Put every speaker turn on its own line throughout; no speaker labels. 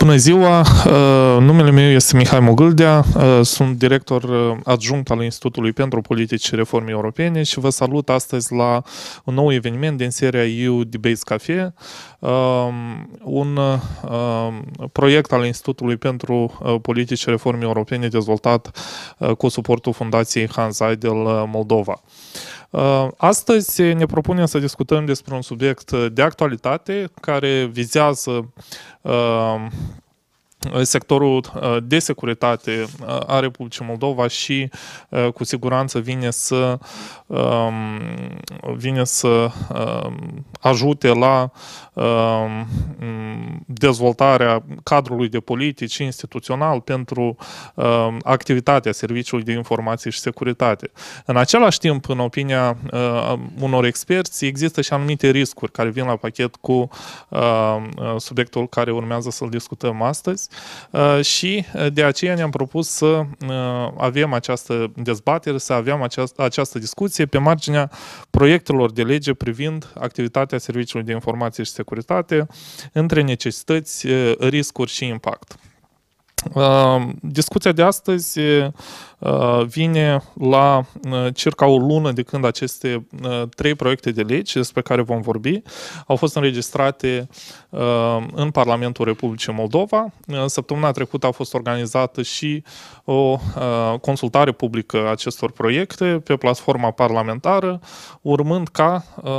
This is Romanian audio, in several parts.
Bună ziua, uh, numele meu este Mihai Mogâldea, uh, sunt director uh, adjunct al Institutului pentru Politici și Reforme Europene și vă salut astăzi la un nou eveniment din seria EU Debates Cafe, um, un um, proiect al Institutului pentru Politici și Reforme Europene dezvoltat cu suportul Fundației Hans Seidel Moldova. Uh, astăzi ne propunem să discutăm despre un subiect uh, de actualitate care vizează uh, sectorul de securitate a Republicii Moldova și cu siguranță vine să um, vine să um, ajute la Ehm, dezvoltarea cadrului de politici instituțional pentru ehm, activitatea Serviciului de Informații și Securitate. În același timp, în opinia ehm, unor experți, există și anumite riscuri care vin la pachet cu subiectul care urmează să-l discutăm astăzi și de aceea ne-am propus să avem această dezbatere, să avem această, această discuție pe marginea proiectelor de lege privind activitatea Serviciului de Informații și Securitate securitate între necesități, riscuri și impact. Discuția de astăzi vine la circa o lună de când aceste trei proiecte de legi despre care vom vorbi au fost înregistrate în Parlamentul Republicii Moldova. Săptămâna trecută a fost organizată și o uh, consultare publică a acestor proiecte pe platforma parlamentară, urmând ca, uh,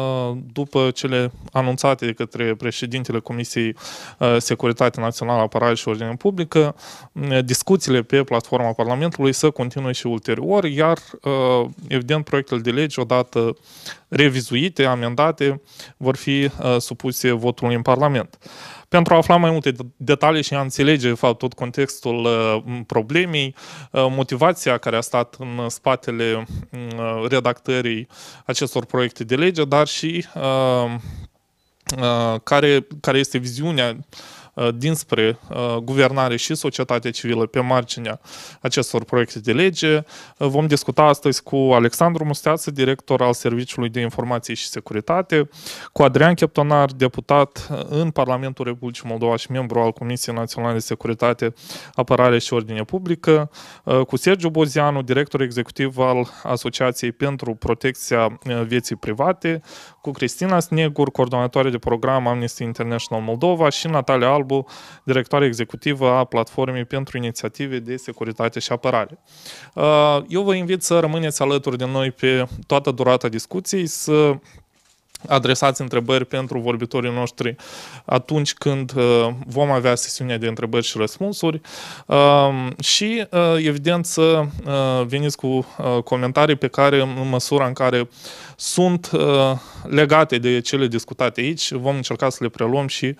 după cele anunțate de către președintele Comisiei uh, Securitate Națională, Apărare și Ordine Publică, mm, discuțiile pe platforma Parlamentului să continue și ulterior, iar, evident, proiectele de lege odată revizuite, amendate, vor fi supuse votului în Parlament. Pentru a afla mai multe detalii și a înțelege, de fapt, tot contextul uh, problemei, uh, motivația care a stat în spatele uh, redactării acestor proiecte de lege, dar și care, care este viziunea uh, Э, dinspre э, guvernare și societatea civilă pe marginea acestor proiecte de lege. Э, vom discuta astăzi cu Alexandru Musteață, director al Serviciului de Informație și Securitate, cu Adrian Cheptonar, deputat în Parlamentul Republicii Moldova și membru al Comisiei Naționale de Securitate, Apărare și Ordine Publică, cu Sergiu Bozianu, director executiv al Asociației pentru Protecția Vieții Private, cu Cristina Snegur, coordonatoare de program Amnesty International Moldova și Natalia Albu, directoare executivă a Platformei pentru Inițiative de Securitate și Apărare. Uh, eu vă invit să rămâneți alături de noi pe toată durata discuției, să adresați întrebări pentru vorbitorii noștri atunci când uh, vom avea sesiunea de întrebări și răspunsuri um, și, uh, evident, să uh, veniți cu comentarii pe care, în măsura în care sunt legate de cele discutate aici, vom încerca să le preluăm și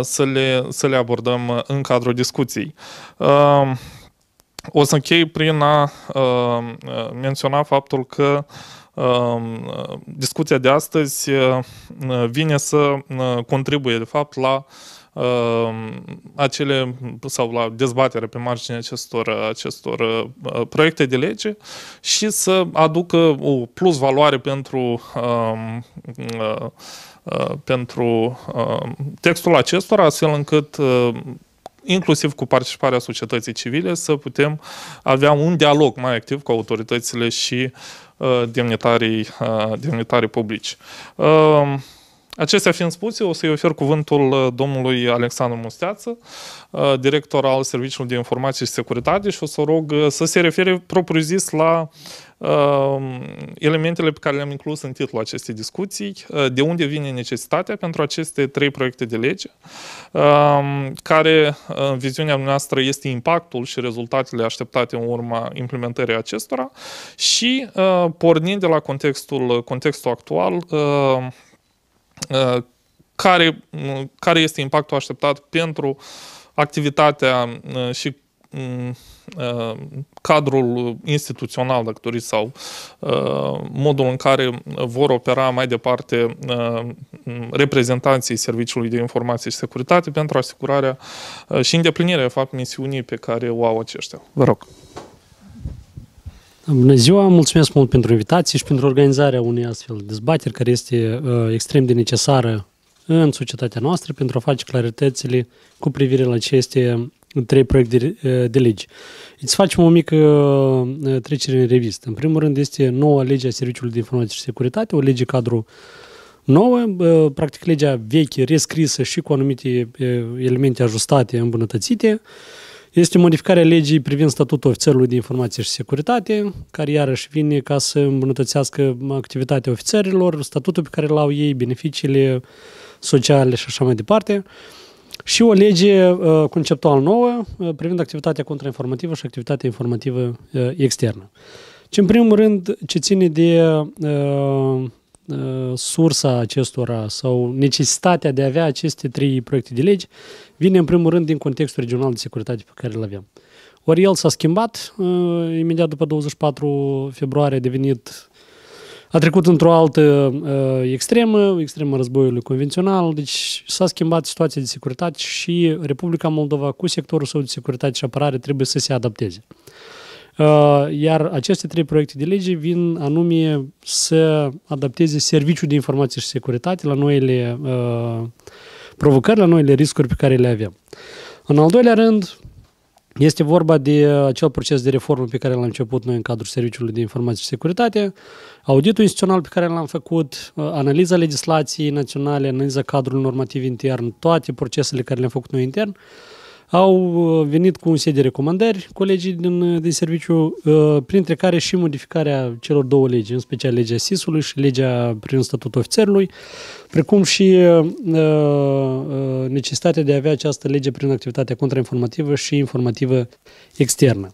să le, să le abordăm în cadrul discuției. Um, o să închei prin a menționa faptul că Ehm, discuția de astăzi eh, vine să eh, contribuie, de fapt, la ehm, acele sau la dezbatere pe marginea acestor, acestor eh, proiecte de lege și să aducă o plus valoare pentru ehm, pentru textul acestora, astfel încât inclusiv cu participarea societății civile, să putem avea un dialog mai activ cu autoritățile și uh, demnitarii, uh, demnitarii publici. Uh, Acestea fiind spuse, o să-i ofer cuvântul uh, domnului Alexandru Musteață, uh, director al Serviciului de Informații și Securitate și o să rog uh, să se refere propriu-zis la elementele pe care le-am inclus în titlul acestei discuții, de unde vine necesitatea pentru aceste trei proiecte de lege, care, în viziunea noastră, este impactul și rezultatele așteptate în urma implementării acestora și, pornind de la contextul, contextul actual, Uh, care, mm, care este impactul așteptat pentru activitatea uh, și mm, uh, cadrul instituțional, dacă doriți, sau modul în care vor opera mai departe reprezentanții Serviciului de Informație și Securitate pentru asigurarea și îndeplinirea, de fapt, misiunii pe care o au aceștia. Vă rog.
Bună ziua, mulțumesc mult pentru invitație și pentru organizarea unei astfel de dezbateri care este uh, extrem de necesară în societatea noastră pentru a face claritățile cu privire la aceste uh, trei proiecte de, uh, de legi. Îți facem o mică uh, trecere în revistă. În primul rând este noua lege a Serviciului de Informație și Securitate, o lege cadru nouă, practic legea veche, rescrisă și cu anumite elemente ajustate, îmbunătățite, uh, este modificarea legii privind statutul ofițerului de informație și securitate, care iarăși vine ca să îmbunătățească activitatea ofițerilor, statutul pe care îl au ei, beneficiile sociale și așa mai departe. Și o lege uh, conceptual nouă uh, privind activitatea contrainformativă și activitatea informativă uh, externă. Ce în primul rând ce ține de sursa acestora sau necesitatea de a avea aceste trei proiecte de legi vine în primul rând din contextul regional de securitate pe care îl avem. Ori el s-a schimbat, uh, imediat după 24 februarie a devenit a trecut într-o altă uh, extremă, extremă războiului convențional, deci s-a schimbat situația de securitate și Republica Moldova cu sectorul său de securitate și apărare trebuie să se adapteze. Uh, iar aceste trei proiecte de lege vin anume să adapteze serviciul de informații și securitate la noile uh, provocările noile riscuri pe care le avem. În al doilea rând, este vorba de uh, acel proces de reformă pe care l-am început noi în cadrul Serviciului de Informații și Securitate, auditul instituțional pe care l-am făcut, uh, analiza legislației naționale, analiza cadrului normativ intern, toate procesele care le-am făcut noi intern, au uh, venit cu un set de recomandări colegii din, uh, din serviciu, uh, printre care și modificarea celor două legi, în special legea SIS-ului și legea prin statutul ofițerului, precum și necesitatea de a avea această lege prin activitatea contrainformativă și informativă externă.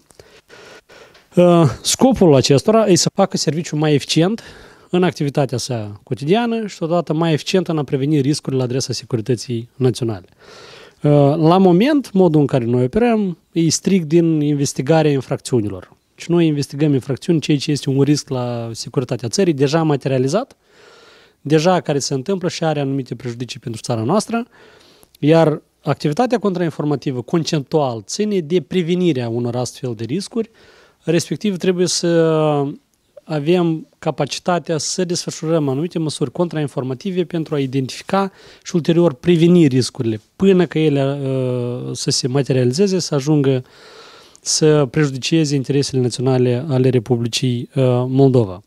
Scopul acestora e să facă serviciul mai eficient în activitatea sa cotidiană și totodată mai eficient în a preveni riscurile la adresa securității naționale. Uh, la moment, modul în care noi operăm e strict din investigarea infracțiunilor. Și noi investigăm infracțiuni, ceea ce este un risc la securitatea țării, deja materializat, deja care se întâmplă și are anumite prejudicii pentru țara noastră, iar activitatea contrainformativă, conceptual, ține de prevenirea unor astfel de riscuri, respectiv trebuie să avem capacitatea să desfășurăm anumite măsuri contrainformative pentru a identifica și ulterior preveni riscurile până că ele uh, să se materializeze, să ajungă să prejudicieze interesele naționale ale Republicii uh, Moldova.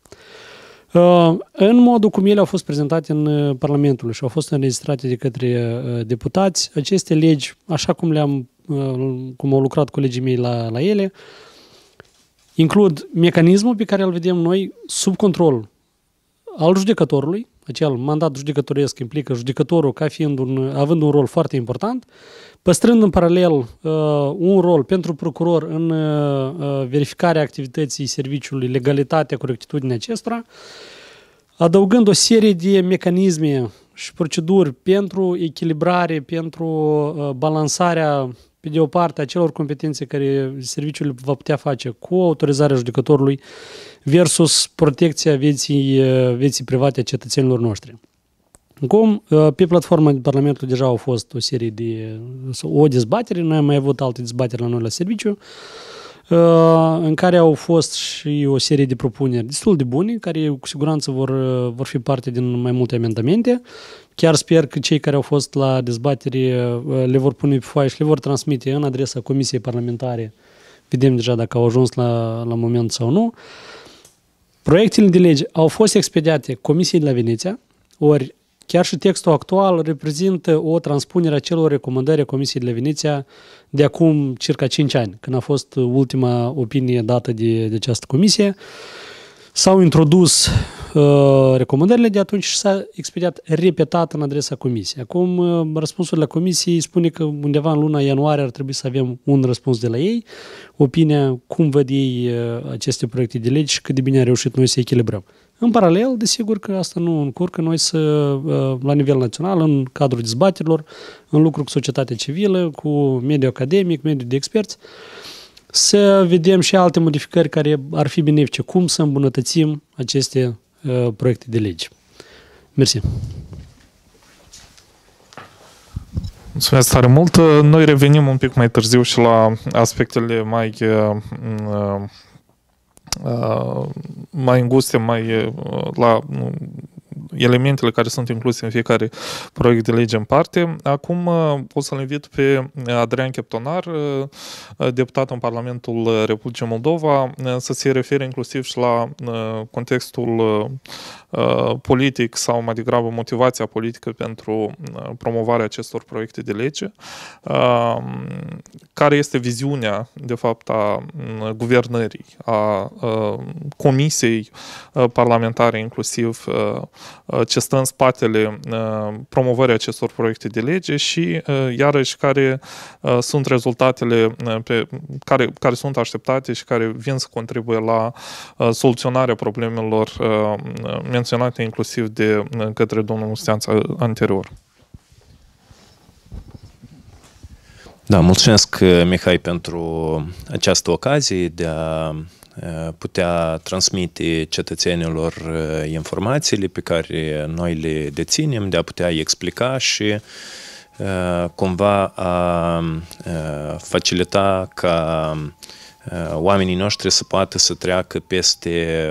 Uh, în modul cum ele au fost prezentate în uh, Parlamentul și au fost înregistrate de către uh, deputați, aceste legi, așa cum le-am uh, cum au lucrat colegii mei la, la ele, uh, includ mecanismul pe care îl vedem noi sub control al judecătorului, deci acel mandat judecătoresc implică judecătorul ca fiind un, având un rol foarte important, păstrând în paralel uh, un rol pentru procuror în uh, uh verificarea activității serviciului, legalitatea, corectitudinea acestora, adăugând o serie de mecanisme și proceduri pentru echilibrare, pentru uh, balansarea pe de o parte, acelor competențe care serviciul va putea face cu autorizarea judecătorului versus protecția vieții, eh, vieții private a cetățenilor noștri. Cum eh, pe platforma de Parlamentul deja au fost o serie de o dezbatere, noi am mai avut alte dezbateri la noi la serviciu, uh, Uh, în care au fost și o serie de propuneri destul de bune, care cu siguranță vor, uh, vor fi parte din mai multe amendamente. Chiar sper că cei care au fost la dezbatere uh, le vor pune pe foaie și le vor transmite în adresa Comisiei Parlamentare. Vedem deja dacă au ajuns la, la moment sau nu. Proiectele de lege au fost expediate Comisiei de la Veneția, ori Chiar și textul actual reprezintă o transpunere a celor recomandări a Comisiei de la Veneția de acum circa 5 ani, când a fost ultima opinie dată de, de această comisie. S-au introdus uh, recomandările de atunci și s-a expediat repetat în adresa comisiei. Acum, uh, răspunsul la comisie spune că undeva în luna ianuarie ar trebui să avem un răspuns de la ei, opinia cum văd ei uh, aceste proiecte de legi și cât de bine a reușit noi să echilibrăm. În paralel, desigur că asta nu încurcă noi să, uh, la nivel național, în cadrul dezbaterilor, în lucru cu societatea civilă, cu mediul academic, mediul de experți, să vedem și alte modificări care ar fi benefice, cum să îmbunătățim aceste uh, proiecte de
lege. Mersi! Mulțumesc tare mult! Noi revenim un pic mai târziu și la aspectele mai uh, uh Uh, mai înguste, mai uh, la elementele care sunt incluse în fiecare proiect de lege în parte. Acum uh, o să-l invit pe uh, Adrian Cheptonar, uh, deputat în Parlamentul Republicii Moldova, să se refere inclusiv și la contextul politic sau mai degrabă motivația politică pentru promovarea acestor proiecte de lege. Care este viziunea, de fapt, a mm, guvernării, a Comisiei Parlamentare, inclusiv ce stă în spatele uh, promovării acestor proiecte de lege și, uh, iarăși, care uh, sunt rezultatele pe, care, care sunt așteptate și care vin să contribuie la soluționarea problemelor menționate inclusiv de către domnul Musteanț anterior.
Da, mulțumesc, Mihai, pentru această ocazie de a putea transmite cetățenilor uh, informațiile pe care noi le deținem, de a putea explica și uh, cumva a uh, facilita ca oamenii noștri să poată să treacă peste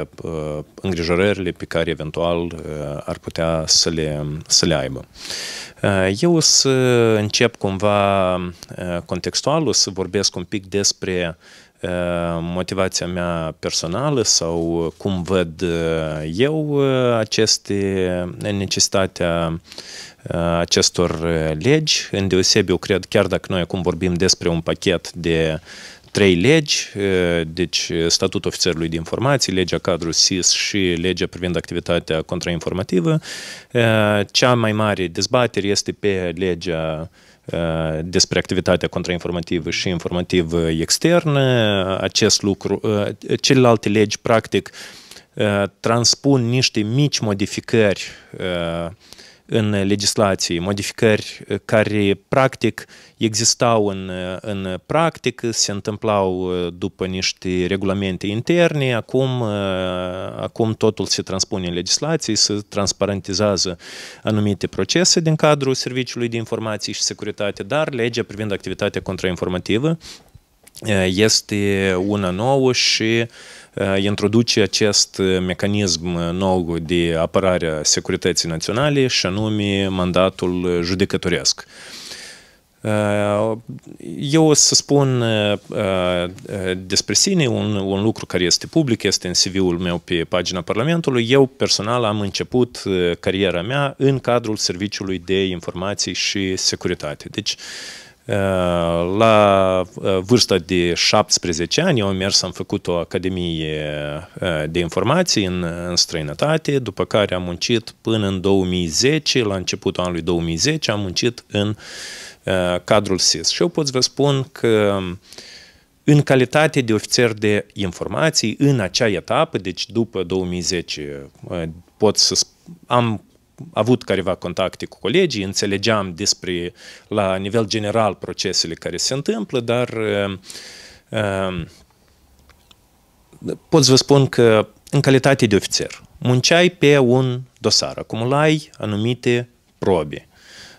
îngrijorările pe care eventual ar putea să le, să le aibă. Eu o să încep cumva contextual, o să vorbesc un pic despre motivația mea personală sau cum văd eu aceste necesitatea acestor legi. deosebi, eu cred, chiar dacă noi acum vorbim despre un pachet de trei legi, deci statutul ofițerului de informații, legea cadru SIS și legea privind activitatea contrainformativă. Cea mai mare dezbatere este pe legea Э, despre activitatea contrainformativă și informativă externă. Acest lucru, э, celelalte legi, practic, э, transpun niște mici modificări în legislație, modificări care practic existau în, în practică, se întâmplau uh, după niște regulamente interne, acum, uh, acum totul se transpune în legislație, se transparentizează anumite procese din cadrul Serviciului de Informații și Securitate, dar legea privind activitatea contrainformativă uh, este una nouă și uh, introduce acest mecanism nou de apărare a securității naționale și anume mandatul judecătoresc. Eu o să spun despre sine un, un lucru care este public, este în CV-ul meu pe pagina Parlamentului. Eu personal am început cariera mea în cadrul Serviciului de Informații și Securitate. Deci, Uh, la uh, vârsta de 17 ani eu am mers, am făcut o academie uh, de informații în, în străinătate, după care am muncit până în 2010, la începutul anului 2010 am muncit în cadrul SIS. Și eu pot să vă spun că în calitate de ofițer de informații, în acea etapă, deci după 2010, pot să am avut careva contacte cu colegii, înțelegeam despre, la nivel general, procesele care se întâmplă, dar ehm, ehm, pot să vă spun că în calitate de ofițer, munceai pe un dosar, acumulai anumite probe,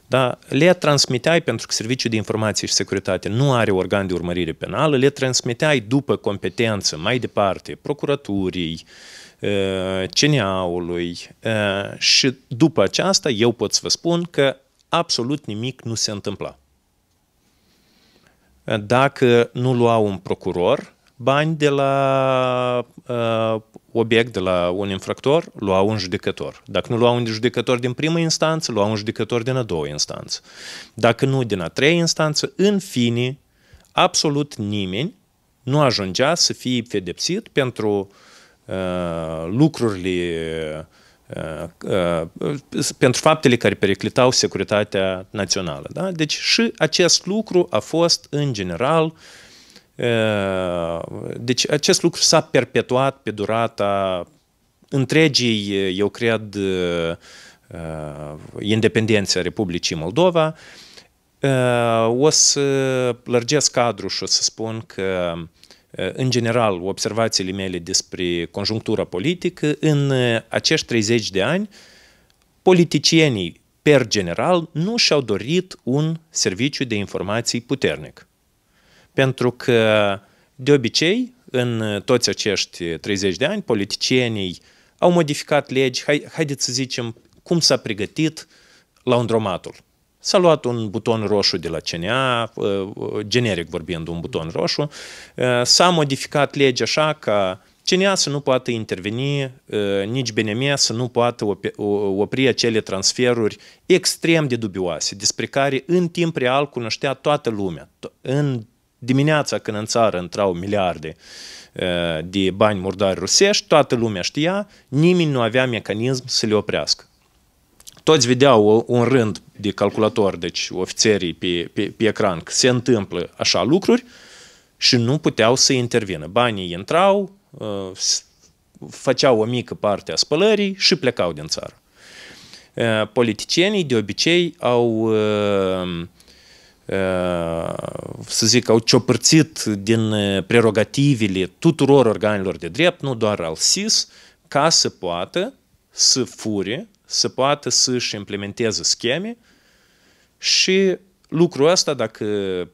da? le transmiteai pentru că Serviciul de Informație și Securitate nu are organ de urmărire penală, le transmiteai după competență mai departe procuraturii, uh, Uh, CNA-ului uh, și după aceasta eu pot să vă spun că absolut nimic nu se întâmpla. Dacă nu lua un procuror bani de la uh, obiect, de la un infractor, lua un judecător. Dacă nu lua un judecător din prima instanță, lua un judecător din a doua instanță. Dacă nu din a treia instanță, în fine, absolut nimeni nu ajungea să fie pedepsit pentru uh, Uh, lucrurile uh, uh, pentru faptele care periclitau securitatea națională. Da? Deci și acest lucru a fost, în general, deci acest lucru s-a perpetuat pe durata întregii, eu cred, independențe a Republicii Moldova. O să lărgesc cadrul și o să spun că în general, observațiile mele despre conjunctura politică, în uh, acești 30 de ani, politicienii, per general, nu și-au dorit un serviciu de informații puternic. Pentru că, de obicei, în uh, toți acești 30 de ani, politicienii au modificat legi, hai, haideți să zicem, cum s-a pregătit laundromatul S-a luat un buton roșu de la CNA, uh, uh, generic vorbind, un buton roșu. Uh, s-a modificat legea așa ca CNA să nu poată interveni, nici BNM să nu poată opri acele transferuri extrem de dubioase, despre care în timp real cunoștea toată lumea. În dimineața când în țară intrau miliarde de bani murdari rusești, toată lumea știa, nimeni nu avea mecanism să le oprească toți vedeau un rând de calculator, deci ofițerii pe, pe, pe ecran, că se întâmplă așa lucruri și nu puteau să intervină. Banii intrau, uh, făceau o mică parte a spălării și plecau din țară. Uh, politicienii de obicei au uh, să zic, au ciopărțit din prerogativele tuturor organelor de drept, nu doar al SIS, ca să poată să fure să poată să-și implementeze scheme și lucrul ăsta, dacă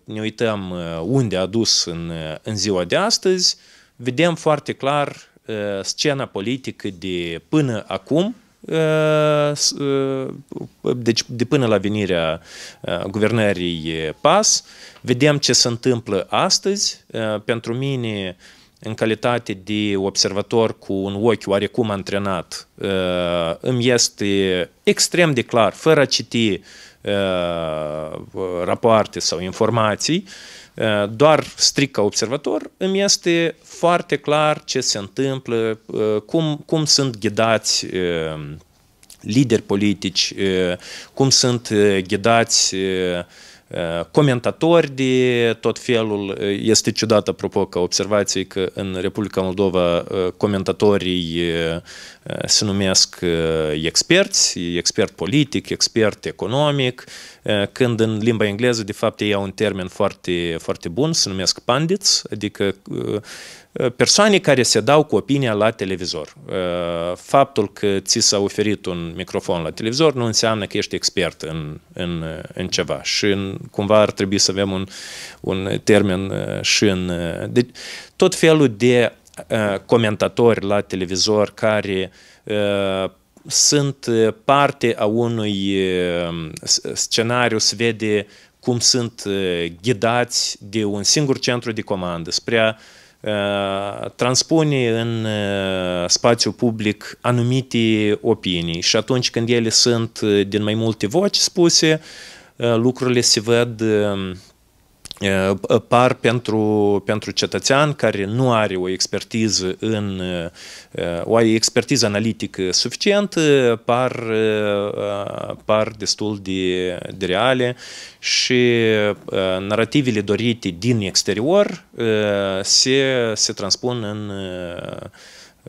ne uităm uh, unde a dus în, uh, în ziua de astăzi, vedem foarte clar uh, scena politică de până acum, deci de până la venirea guvernării PAS, vedem ce se întâmplă astăzi. Pentru mine, în calitate de observator cu un ochi oarecum antrenat, uh, îmi este extrem de clar, fără a citi uh, rapoarte sau informații, uh, doar strict ca observator, îmi este foarte clar ce se întâmplă, cum, cum sunt ghidați lideri politici, cum sunt ghidați comentatori de tot felul. Este ciudat, apropo, ca observație că în Republica Moldova comentatorii se numesc experți, expert politic, expert economic, când în limba engleză, de fapt, ei au un termen foarte, foarte bun, se numesc pandiți, adică Eh, persoane care se dau cu opinia la televizor. Eh, faptul că ți s-a oferit un microfon la televizor nu înseamnă că ești expert în, în, eh, în ceva și în, cumva ar trebui să avem un, un termen și în... De, tot felul de comentatori la televizor care sunt parte a unui scenariu, se vede cum sunt ghidați de un singur centru de comandă spre a Uh, transpune în uh, spațiu public anumite opinii și atunci când ele sunt uh, din mai multe voci spuse, lucrurile se văd um, par pentru, pentru cetățean care nu are o expertiză în o expertiză analitică suficientă, par, par destul de, de reale și narativele dorite din exterior se, se transpun în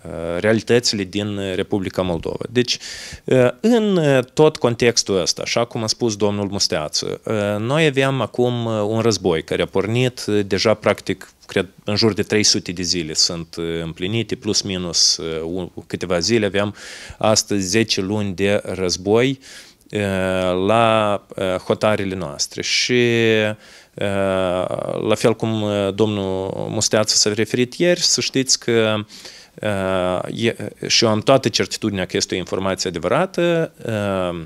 Э, realitățile din Republica Moldova. Deci, э, în э, tot contextul ăsta, așa cum a spus domnul Musteață, noi aveam acum uh, un război care a pornit uh, deja practic cred, în jur de 300 de zile sunt uh, împlinite, plus minus câteva zile aveam astăzi 10 luni de război la hotarele noastre și la fel cum domnul Musteață s-a referit ieri, să știți că Uh, și eu am toată certitudinea că este o informație adevărată, uh,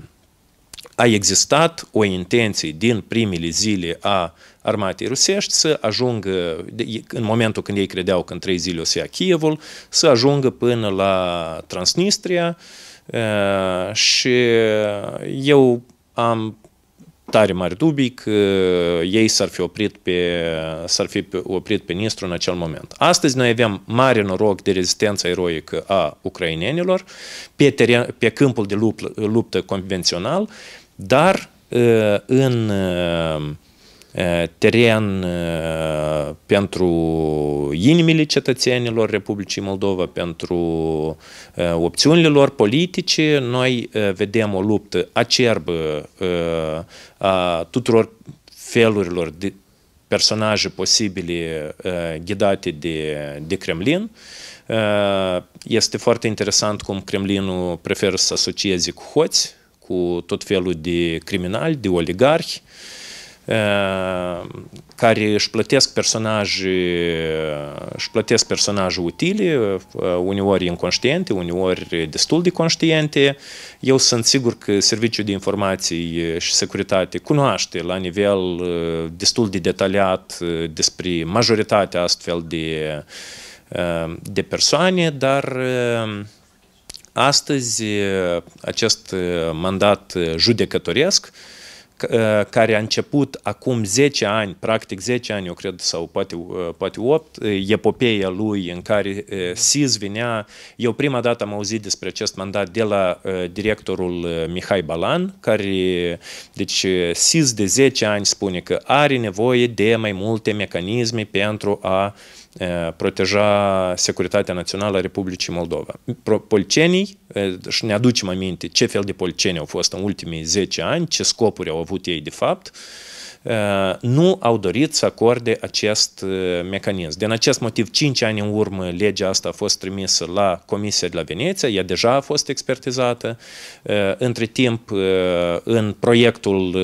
a existat o intenție din primele zile a armatei rusești să ajungă, în momentul când ei credeau că în trei zile o să ia Chievul, să ajungă până la Transnistria uh, și eu am tare mari dubii că uh, ei s-ar fi oprit pe, s-ar fi oprit pe Nistru în acel moment. Astăzi noi avem mare noroc de rezistență eroică a ucrainenilor pe, teren, pe câmpul de luptă, luptă convențional, dar uh, în uh, teren pentru inimile cetățenilor Republicii Moldova, pentru opțiunile lor politice, noi vedem o luptă acerbă a tuturor felurilor de personaje posibile ghidate de, de Kremlin. Este foarte interesant cum Kremlinul preferă să asocieze cu hoți, cu tot felul de criminali, de oligarhi, Ehm, care își plătesc personaje, își plătesc personaje utile, eh, uneori inconștiente, uneori destul de conștiente. Eu sunt sigur că Serviciul de Informații eh, și Securitate cunoaște la nivel eh, destul de detaliat despre majoritatea astfel de, ehm, de persoane, dar ehm, astăzi acest mandat judecătoresc Uh, care a început acum 10 ani, practic 10 ani, eu cred, sau poate, uh, poate 8, uh, epopeia lui în care SIS vinea. Eu prima dată am auzit despre acest mandat de la directorul Mihai Balan, care, deci SIS de 10 ani spune că are nevoie de mai multe mecanisme pentru a uh, proteja securitatea națională a Republicii Moldova. Polcenii, și ne aducem aminte ce fel de polceni au fost în ultimii 10 ani, ce scopuri au avut ei de fapt, nu au dorit să acorde acest mecanism. Din acest motiv, 5 ani în urmă, legea asta a fost trimisă la Comisia de la Veneția, ea deja a fost expertizată. Între timp, în proiectul,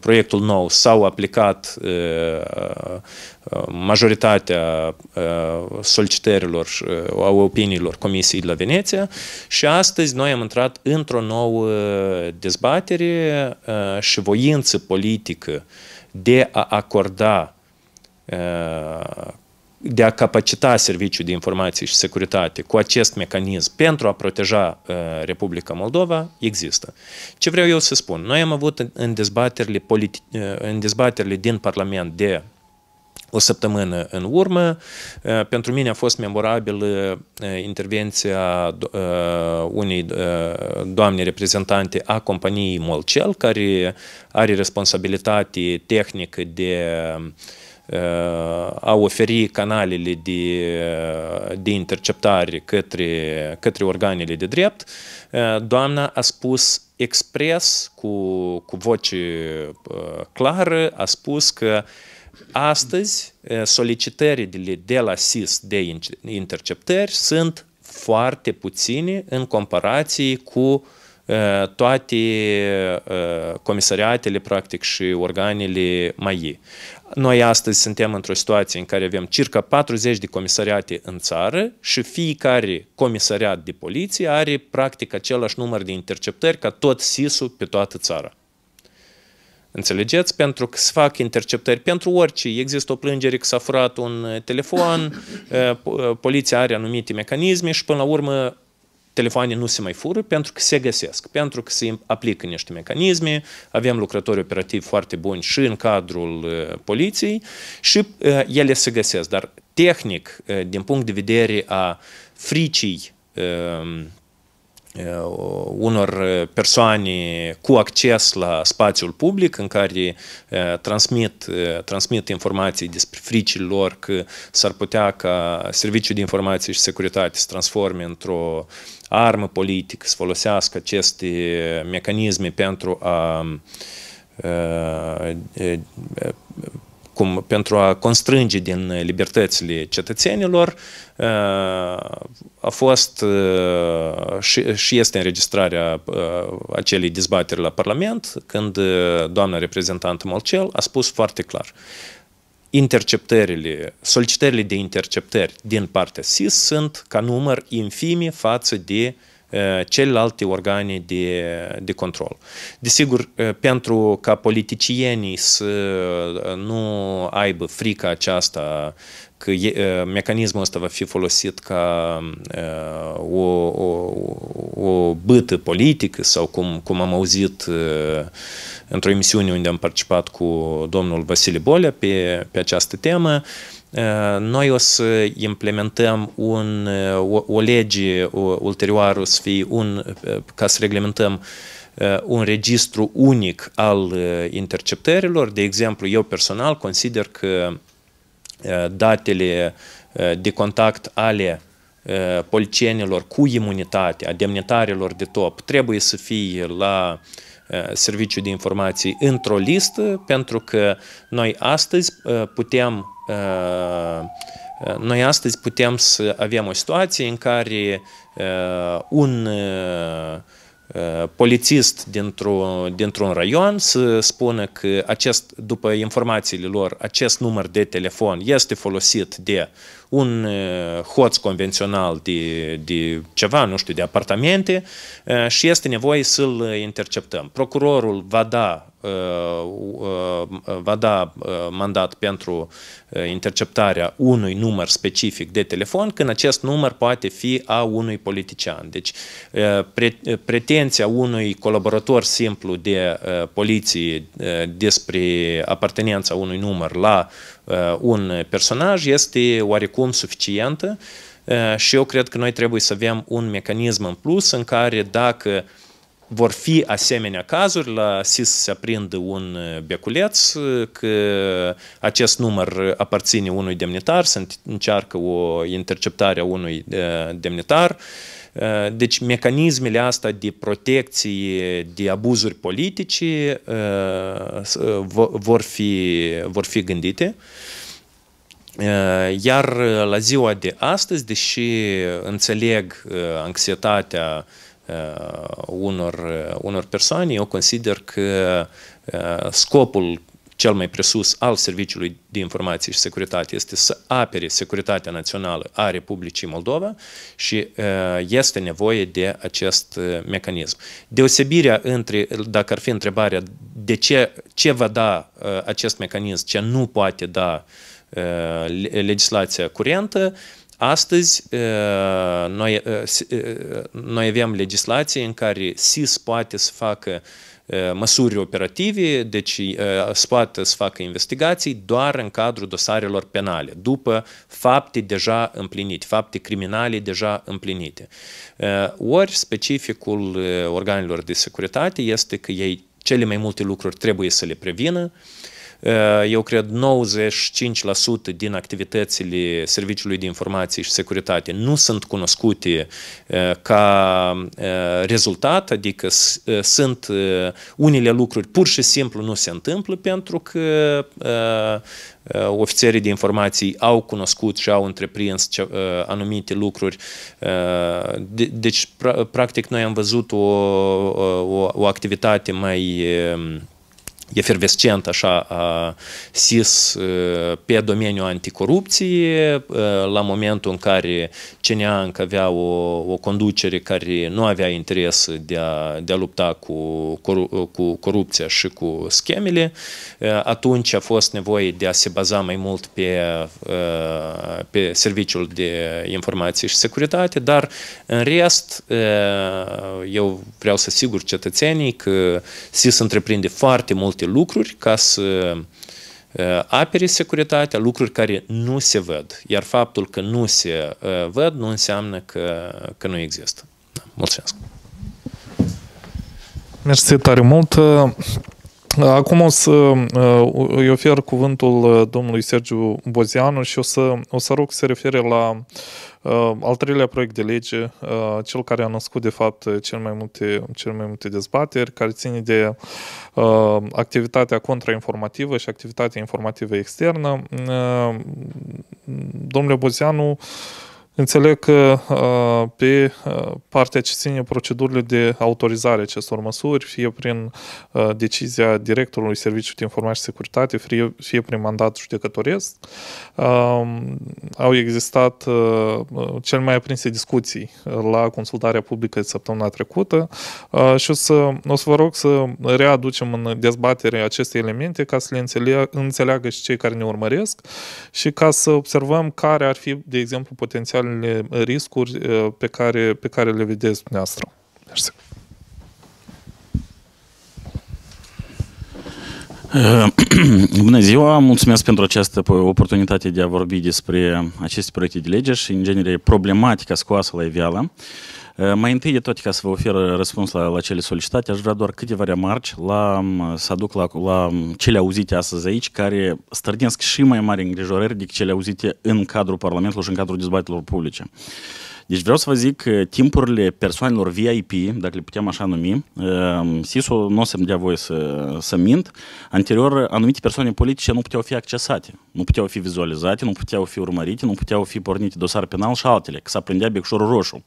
proiectul nou s-au aplicat Ă, majoritatea ă, solicitărilor, ă, a opiniilor Comisiei la Veneția și astăzi noi am intrat într-o nouă dezbatere și voință politică de a acorda de a capacita Serviciul de Informații și Securitate cu acest mecanism pentru a proteja Republica Moldova există. Ce vreau eu să spun? Noi am avut în, în dezbaterile, politi- în dezbaterile din Parlament de o săptămână în urmă. Eh, pentru mine a fost memorabilă eh, intervenția eh, unei doamne reprezentante a companiei Molcel, care are responsabilitate tehnică de a oferi canalele de, de interceptare către, către organele de drept, doamna a spus expres, cu, cu voce clară, a spus că uh, Astăzi, solicitările de la SIS de interceptări sunt foarte puține în comparație cu toate comisariatele, practic, și organele MAI. Noi astăzi suntem într-o situație în care avem circa 40 de comisariate în țară și fiecare comisariat de poliție are practic același număr de interceptări ca tot SIS-ul pe toată țara. Înțelegeți? Pentru că se fac interceptări pentru orice. Există o plângere că s-a furat un uh, telefon, uh, uh, poliția are anumite mecanisme și până la urmă telefoane nu se mai fură pentru că se găsesc, pentru că se aplică niște mecanisme, avem lucrători operativi foarte buni și în cadrul poliției și ele se găsesc. Dar tehnic, din punct de vedere a fricii Uh, unor uh, persoane cu acces la spațiul public în care uh, transmit, transmit informații despre fricile lor că s-ar putea ca Serviciul de informații și Securitate să transforme într-o armă politică, să folosească aceste mecanisme pentru a, a, a, a cum pentru a constrânge din libertățile cetățenilor, uh, a fost uh, și, și este înregistrarea uh, acelei dezbateri la Parlament, când doamna reprezentantă Molcel a spus foarte clar interceptările, solicitările de interceptări din partea SIS sunt ca număr infimi față de uh, Eh, celelalte organe de, de control. Desigur, eh, pentru ca politicienii să eh, nu aibă frica aceasta că e, mecanismul ăsta va fi folosit ca e, o, o, o bâtă politică sau cum, cum am auzit e, într-o emisiune unde am participat cu domnul Vasile Bolea pe, pe această temă, e, Э, noi o să implementăm un, uh, o, o lege uh, ulterioară, să fie un, uh, ca să reglementăm un registru unic al interceptărilor. De exemplu, eu personal consider că datele de contact ale polițienilor cu imunitate, a demnitarilor de top, trebuie să fie la serviciu de informații într-o listă, pentru că noi astăzi putem noi э, astăzi putem să avem o situație în care э, un э, polițist dintr-un, dintr raion să spună că acest, după informațiile lor, acest număr de telefon este folosit de un hoț convențional de, de ceva, nu știu, de apartamente și este nevoie să-l interceptăm. Procurorul va da Uh, uh, va da uh, mandat pentru interceptarea unui număr specific de telefon când acest număr poate fi a unui politician. Deci pretenția unui colaborator simplu de poliție despre apartenența unui număr la un personaj este oarecum suficientă și eu cred că noi trebuie să avem un mecanism în plus în care dacă uh, vor fi asemenea cazuri, la SIS se aprinde un uh, beculeț, uh, că acest număr aparține unui demnitar, se încearcă o interceptare a unui uh, demnitar. Deci mecanismele astea de protecție de abuzuri politice vor fi, vor fi gândite. Iar la ziua de astăzi, deși înțeleg anxietatea Uh, unor, uh, unor persoane, eu consider că uh, scopul cel mai presus al Serviciului de Informație și Securitate este să apere securitatea națională a Republicii Moldova și este nevoie de acest mecanism. Deosebirea între, dacă ar fi întrebarea de ce, ce va da acest mecanism, ce nu poate da legislația curentă, Astăzi, uh, noi, uh, uh, noi avem legislație în care SIS poate să facă măsuri operative, deci poate să facă investigații doar în cadrul dosarelor penale, după fapte deja împlinite, fapte criminale deja împlinite. Ori specificul organelor de securitate este că ei cele mai multe lucruri trebuie să le prevină, Eh, eu cred, 95% din activitățile Serviciului de Informații și Securitate nu sunt cunoscute eh, ca eh, rezultat, adică sunt unele lucruri pur și simplu nu se întâmplă pentru că ofițerii de informații au cunoscut și au întreprins anumite lucruri. Deci, practic, noi am văzut o, o, o activitate mai efervescent așa a SIS pe domeniul anticorupție, la momentul în care încă avea o, o conducere care nu avea interes de a, de a lupta cu, cu corupția și cu schemele, atunci a fost nevoie de a se baza mai mult pe, pe serviciul de informații și securitate, dar în rest eu vreau să sigur cetățenii că SIS întreprinde foarte mult multe lucruri ca să apere securitatea, lucruri care nu se văd. Iar faptul că nu se văd nu înseamnă că, că nu există. Da, mulțumesc!
Mersi tare mult! Acum o să uh, îi ofer cuvântul uh, domnului Sergiu Bozianu și o să, o să rog să se refere la uh, al treilea proiect de lege, cel care a născut de fapt cel mai multe, cel mai multe dezbateri, care ține de activitatea contrainformativă și activitatea informativă externă. domnule Bozianu, Înțeleg că uh, pe uh, partea ce ține procedurile de autorizare acestor măsuri, fie prin uh, decizia directorului Serviciului de Informație și Securitate, fie, fie prin mandat judecătoresc, um, au existat cel mai aprinse discuții la consultarea publică de săptămâna trecută și o să, o să vă rog să readucem în dezbatere aceste elemente ca să le înțeleagă, și cei care ne urmăresc și ca să observăm care ar fi, de exemplu, potențial eventualele riscuri uh, pe care, pe care le vedeți dumneavoastră. Mersi.
Uh, Bună ziua, mulțumesc pentru această oportunitate de a vorbi despre aceste proiecte de lege și, în genere, problematica scoasă la iveală. Uh, Э, mai întâi de toate, ca să vă ofer uh, răspuns la, la cele solicitate, aș vrea doar câteva remarci la, um, uh, să aduc la, la um, cele auzite astăzi aici, care stârnesc și mai mari îngrijorări decât cele auzite în cadrul Parlamentului și în cadrul dezbatelor publice. Deci vreau să vă zic că timpurile persoanelor VIP, dacă le putem așa numi, um, SISU nu o să-mi dea voie să, să mint, anterior anumite persoane politice nu puteau fi accesate, nu puteau fi vizualizate, nu puteau fi urmărite, nu puteau fi pornite dosar penal și altele, că s-a prindea becșorul roșu.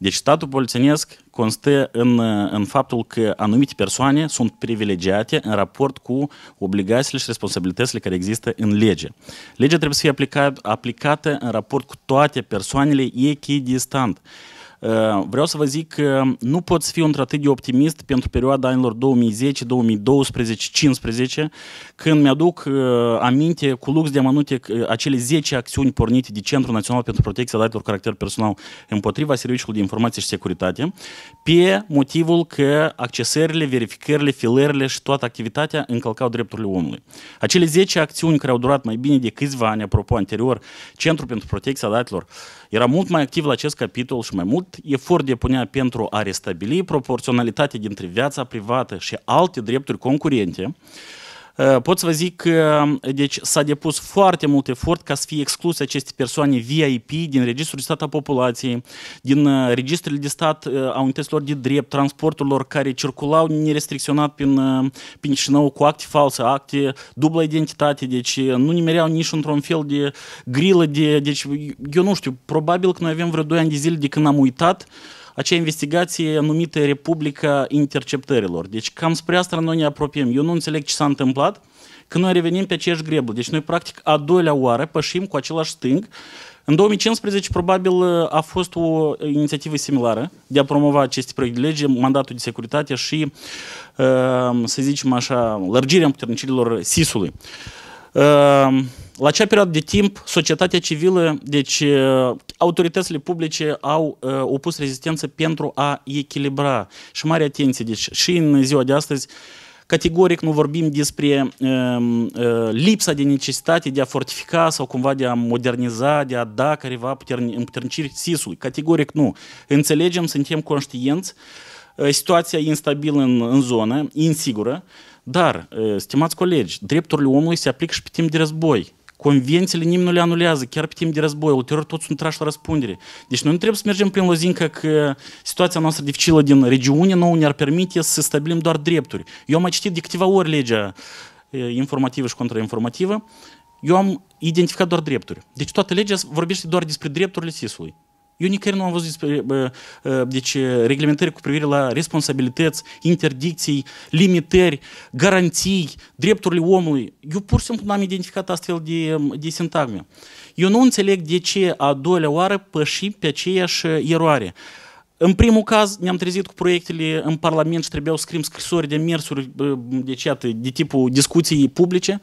Deci statul polițienesc constă în, în faptul că anumite persoane sunt privilegiate în raport cu obligațiile și responsabilitățile care există în lege. Legea trebuie să fie aplicat, aplicată în raport cu toate persoanele echidistant. distant. Uh, vreau să vă zic că nu poți fi într-atât de optimist pentru perioada anilor 2010, 2012, 15, când mi-aduc uh, aminte cu lux de amănunte uh, acele 10 acțiuni pornite de Centrul Național pentru Protecția Datelor Caracter Personal împotriva Serviciului de Informație și Securitate, pe motivul că accesările, verificările, filările și toată activitatea încălcau drepturile omului. Acele 10 acțiuni care au durat mai bine de câțiva ani, apropo, anterior, Centrul pentru Protecția Datelor uh, era mult mai activ la acest capitol și mai mult efort depunea pentru a restabili proporționalitatea dintre viața privată și alte drepturi concurente, Uh, pot să vă zic că uh, deci, s-a depus foarte mult efort ca să fie excluse aceste persoane VIP din Registrul de Stat a Populației, din uh, registrele de stat a unităților de drept, transporturilor care circulau nerestricționat prin, prin Chișinău cu acte false, acte dublă identitate, deci nu nimereau nici într-un fel de grilă de... Deci, eu nu știu, probabil că noi avem vreo 2 ani de zile de când am uitat uh, acea investigație numită Republica Interceptărilor. Deci cam spre asta noi ne apropiem. Eu nu înțeleg ce s-a întâmplat, că noi revenim pe aceeași greblă. Deci noi practic a doilea oară pășim cu același stâng. În 2015 probabil a fost o inițiativă similară de a promova aceste proiecte de lege, mandatul de securitate și, uh, să zicem așa, lărgirea împuternicilor SIS-ului. Ehm, la acea perioadă de timp, societatea civilă, deci autoritățile publice au opus rezistență pentru a echilibra. Și mare atenție, deci și în ziua de astăzi, categoric nu vorbim despre ehm, lipsa de necesitate de a fortifica sau cumva de a moderniza, de a da careva împuterniciri SIS-ului. Categoric nu. Înțelegem, suntem conștienți, situația instabilă în, în zonă, insigură, dar, stimați colegi, drepturile omului se aplică și pe timp de război. Convențiile nimeni nu le anulează, chiar pe timp de război. Ulterior, toți sunt trași la răspundere. Deci noi nu trebuie să mergem prin lozincă că situația noastră dificilă din regiune nouă ne-ar permite să stabilim doar drepturi. Eu am mai citit de câteva ori legea informativă și contrainformativă. Eu am identificat doar drepturi. Deci toată legea vorbește doar despre drepturile SIS-ului. Eu nicăieri nu am văzut despre deci, uh, reglementări cu privire la responsabilități, interdicții, limitări, garanții, drepturile omului. Eu pur și simplu n-am identificat astfel de, um, de sintagme. Eu nu înțeleg de ce a doua oară pășim pe aceeași uh, eroare. În primul caz ne-am trezit cu proiectele în Parlament și trebuiau scrim scrisori de mersuri, de, deci, iată, de tipul discuții publice,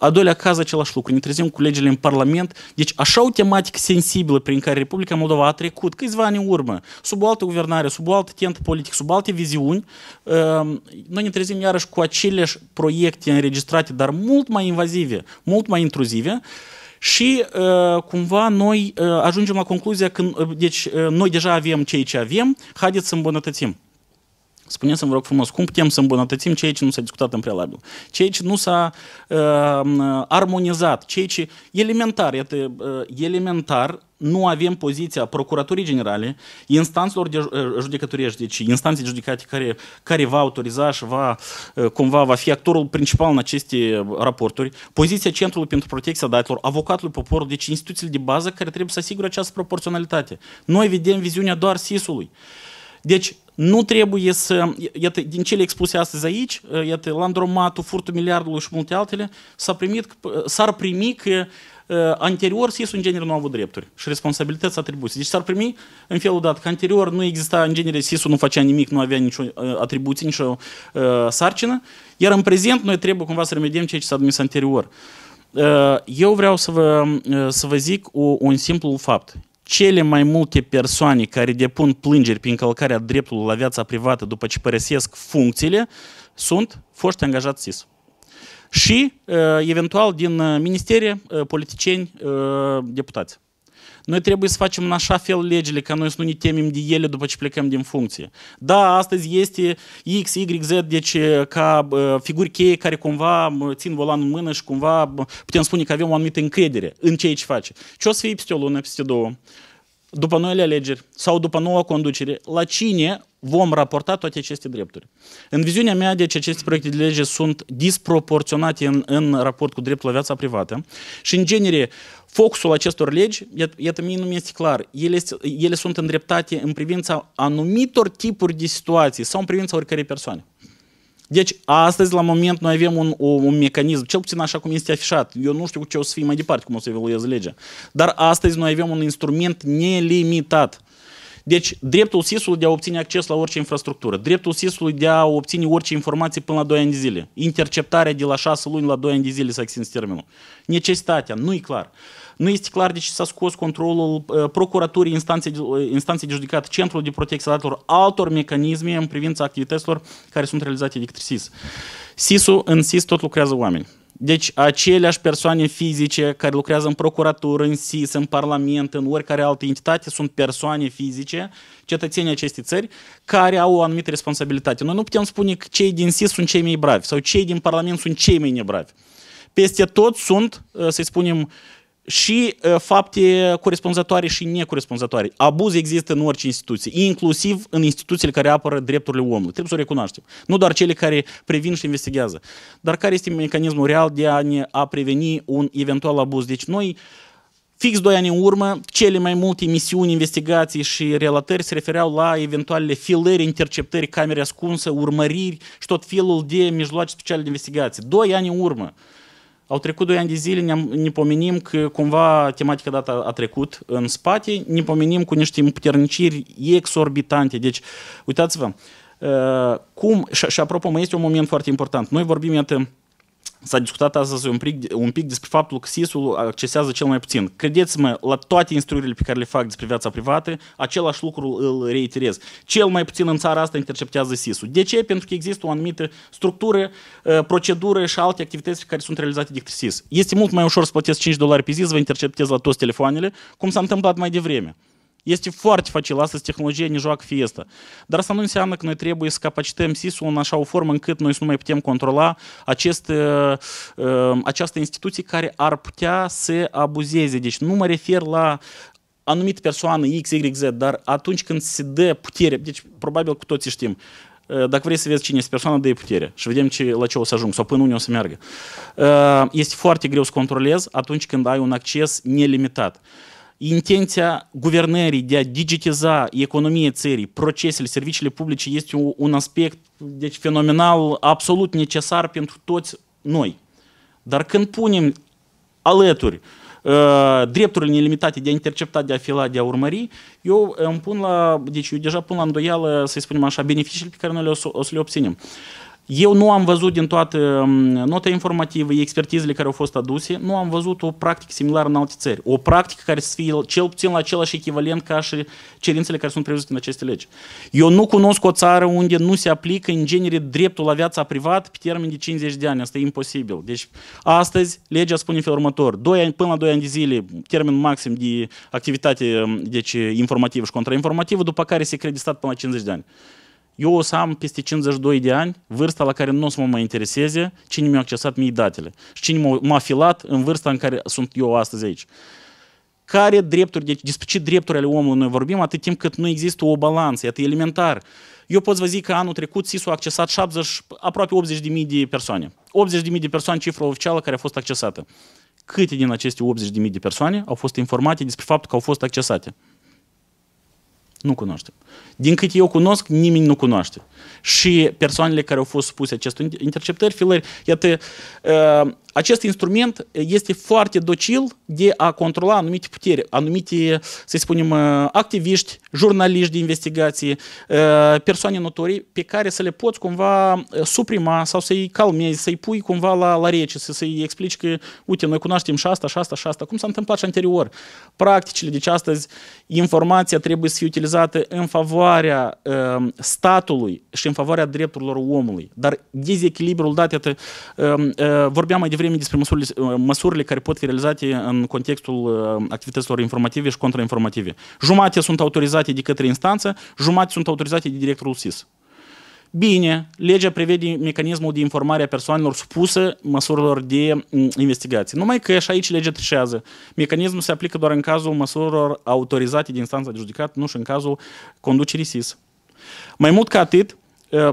a doilea caz același lucru. Ne trezim cu legile în Parlament. Deci așa o tematică sensibilă prin care Republica Moldova a trecut câțiva ani în urmă, sub o altă guvernare, sub o altă tentă politică, sub alte viziuni, noi ne trezim iarăși cu aceleași proiecte înregistrate, dar mult mai invazive, mult mai intruzive, și cumva noi ajungem la concluzia că deci, noi deja avem ceea ce avem, haideți să îmbunătățim. Spuneți-mi, vă rog frumos, cum putem să îmbunătățim ceea ce nu s-a discutat în prealabil, ceea ce nu s-a uh, armonizat, ceea ce elementar, iată, uh, elementar nu avem poziția Procuraturii Generale, instanțelor de uh, judecătorești, deci instanțe judecate care, care va autoriza și va, uh, cumva va fi actorul principal în aceste raporturi, poziția Centrului pentru Protecția Datelor, Avocatului Poporului, deci instituțiile de bază care trebuie să asigure această proporționalitate. Noi vedem viziunea doar SIS-ului. Deci, nu trebuie să, iată, din cele expuse astăzi aici, iată, Landromatul, furtul miliardului și multe altele, s-a s-ar primi că uh, anterior SIS un gener nu a avut drepturi și responsabilități atribuții. Deci s-ar primi în felul dat că anterior nu exista în genere sis nu făcea nimic, nu avea nicio uh, atribuție, nicio uh, sarcină, iar în prezent noi trebuie cumva să remediem ceea ce s-a admis anterior. Uh, eu vreau să vă, să vă zic un simplu fapt cele mai multe persoane care depun plângeri prin încălcarea dreptului la viața privată după ce părăsesc funcțiile sunt foști angajați SIS. Și, uh, eventual, din uh, ministerie, uh, politicieni, deputați. Noi trebuie să facem în așa fel legile ca noi să nu ne temem de ele după ce plecăm din funcție. Da, astăzi este X, Y, Z, deci uh, ca uh, figuri cheie care cumva țin volan în mână și cumva putem spune că avem o anumită încredere în ceea ce face. Ce o să fie peste o lună, peste două? după noile alegeri sau după noua conducere, la cine vom raporta toate aceste drepturi. În viziunea mea, deci aceste proiecte de lege sunt disproporționate în, în raport cu dreptul la viața privată și, în genere, Focusul acestor legi, iată, mie nu mi-este clar, ele, ele sunt îndreptate în privința anumitor tipuri de situații sau în privința oricărei persoane. Deci, astăzi, la moment, noi avem un, un, un mecanism, cel puțin așa cum este afișat. Eu nu știu cu ce o să fie mai departe, cum o să evoluez legea. Dar astăzi noi avem un instrument nelimitat deci, dreptul SIS-ului de a obține acces la orice infrastructură, dreptul SIS-ului de a obține orice informație până la 2 ani de zile, interceptarea de la 6 luni la 2 ani de zile să extins termenul, necesitatea, nu e clar. Nu este clar de ce s-a scos controlul uh, procuraturii, instanței, uh, instanței de judecat, centrul de protecție a datelor, altor mecanisme în privința activităților care sunt realizate de către SIS. SIS-ul în SIS tot lucrează oameni. Deci aceleași persoane fizice care lucrează în procuratură, în SIS, în Parlament, în oricare altă entitate, sunt persoane fizice, cetățenii acestei țări, care au o anumită responsabilitate. Noi nu putem spune că cei din SIS sunt cei mai bravi sau cei din Parlament sunt cei mai nebravi. Peste tot sunt, să-i spunem, și uh, fapte corespunzătoare și necorespunzătoare. Abuz există în orice instituție, inclusiv în instituțiile care apără drepturile omului. Trebuie să o recunoaștem. Nu doar cele care previn și investigează. Dar care este mecanismul real de a ne a preveni un eventual abuz? Deci noi Fix doi ani în urmă, cele mai multe misiuni, investigații și relatări se refereau la eventualele filări, interceptări, camere ascunse, urmăriri și tot felul de mijloace speciale de investigație. Doi ani în urmă. Au trecut 2 ani de zile, ne, ne pomenim că cumva tematica dată a trecut în spate, ne pomenim cu niște împuterniciri exorbitante. Deci, uitați-vă, uh, cum, și, și apropo, mai este un moment foarte important. Noi vorbim, iată, S-a discutat astăzi un pic, un pic despre faptul că SIS-ul accesează cel mai puțin. Credeți-mă, la toate instruirile pe care le fac despre viața privată, același lucru îl reiterez. Cel mai puțin în țara asta interceptează SIS-ul. De ce? Pentru că există o anumită structură, uh, procedură și alte activități care sunt realizate de SIS. Este mult mai ușor să plătesc 5 dolari pe zi, să vă interceptez la toți telefoanele, cum s-a întâmplat mai devreme. Este foarte facil, astăzi tehnologia ne joacă Fiesta. Dar asta nu înseamnă că noi trebuie să capacităm SIS-ul în așa o formă încât noi să nu mai putem controla acest, această instituție care ar putea să abuzeze. Deci nu mă refer la anumite persoane X, Y, Z, dar atunci când se dă putere, deci probabil cu toții știm, dacă vrei să vezi cine este persoana, de putere și vedem ce, la ce o să ajung sau până unde o să meargă. Este foarte greu să controlezi atunci când ai un acces nelimitat intenția guvernării de a digitiza economia țării, procesele, serviciile publice este un, aspect deci, fenomenal absolut necesar pentru toți noi. Dar când punem alături uh, drepturile nelimitate de a intercepta, de a fila, de a urmări, eu îmi pun la, deci eu deja pun la îndoială, să spunem așa, beneficiile pe care noi le o să le obținem. Uh, eu nu am văzut din toată um, nota informativă, expertizele care au fost aduse, nu am văzut o practică similară în alte țări. O practică care să fie cel puțin la același echivalent ca și cerințele care sunt prevăzute în aceste legi. Eu nu cunosc o țară unde nu se aplică în genere dreptul la viața privată pe termen de 50 de ani. Asta e imposibil. Deci astăzi legea spune felul următor. 2 ani, până la 2 ani de zile, termen maxim de activitate um, deci, informativă și contrainformativă, după care se crede stat până la 50 de ani eu o să am peste 52 de ani vârsta la care nu o să mă mai intereseze cine mi-a accesat mie datele și cine m-a filat în vârsta în care sunt eu astăzi aici. Care drepturi, deci despre ce drepturi ale omului noi vorbim atât timp cât nu există o balanță, atât elementar. Eu pot vă zic că anul trecut SIS a accesat 70, aproape 80.000 de persoane. 80.000 de persoane cifra oficială care a fost accesată. Câte din aceste 80.000 de persoane au fost informate despre faptul că au fost accesate? Nu cunoaștem. Din cât eu cunosc, nimeni nu cunoaște. Și persoanele care au fost supuse acestor interceptări, filări, iată, uh, acest instrument este foarte docil de a controla anumite puteri, anumite, să spunem, activiști, jurnaliști de investigație, eh, persoane notorii pe care să le poți cumva eh, suprima sau să-i calmezi, să-i pui cumva la, la rece, să-i explici că, uite, noi cunoaștem și asta, și asta, și asta, cum s-a întâmplat și anterior. Practicile, deci astăzi informația trebuie să fie utilizată în favoarea eh, statului și în favoarea drepturilor omului, dar dezechilibrul dat, iată, vorbeam mai devreme devreme despre măsurile, măsurile care pot fi realizate în contextul uh, activităților informative și contrainformative. Jumate sunt autorizate de către instanță, jumate sunt autorizate de directorul SIS. Bine, legea prevede mecanismul de informare a persoanelor supuse măsurilor de mm, investigație. Numai că și aici legea trișează. Mecanismul se aplică doar în cazul măsurilor autorizate de instanța de judecat, nu și în cazul conducerii SIS. Mai mult ca atât,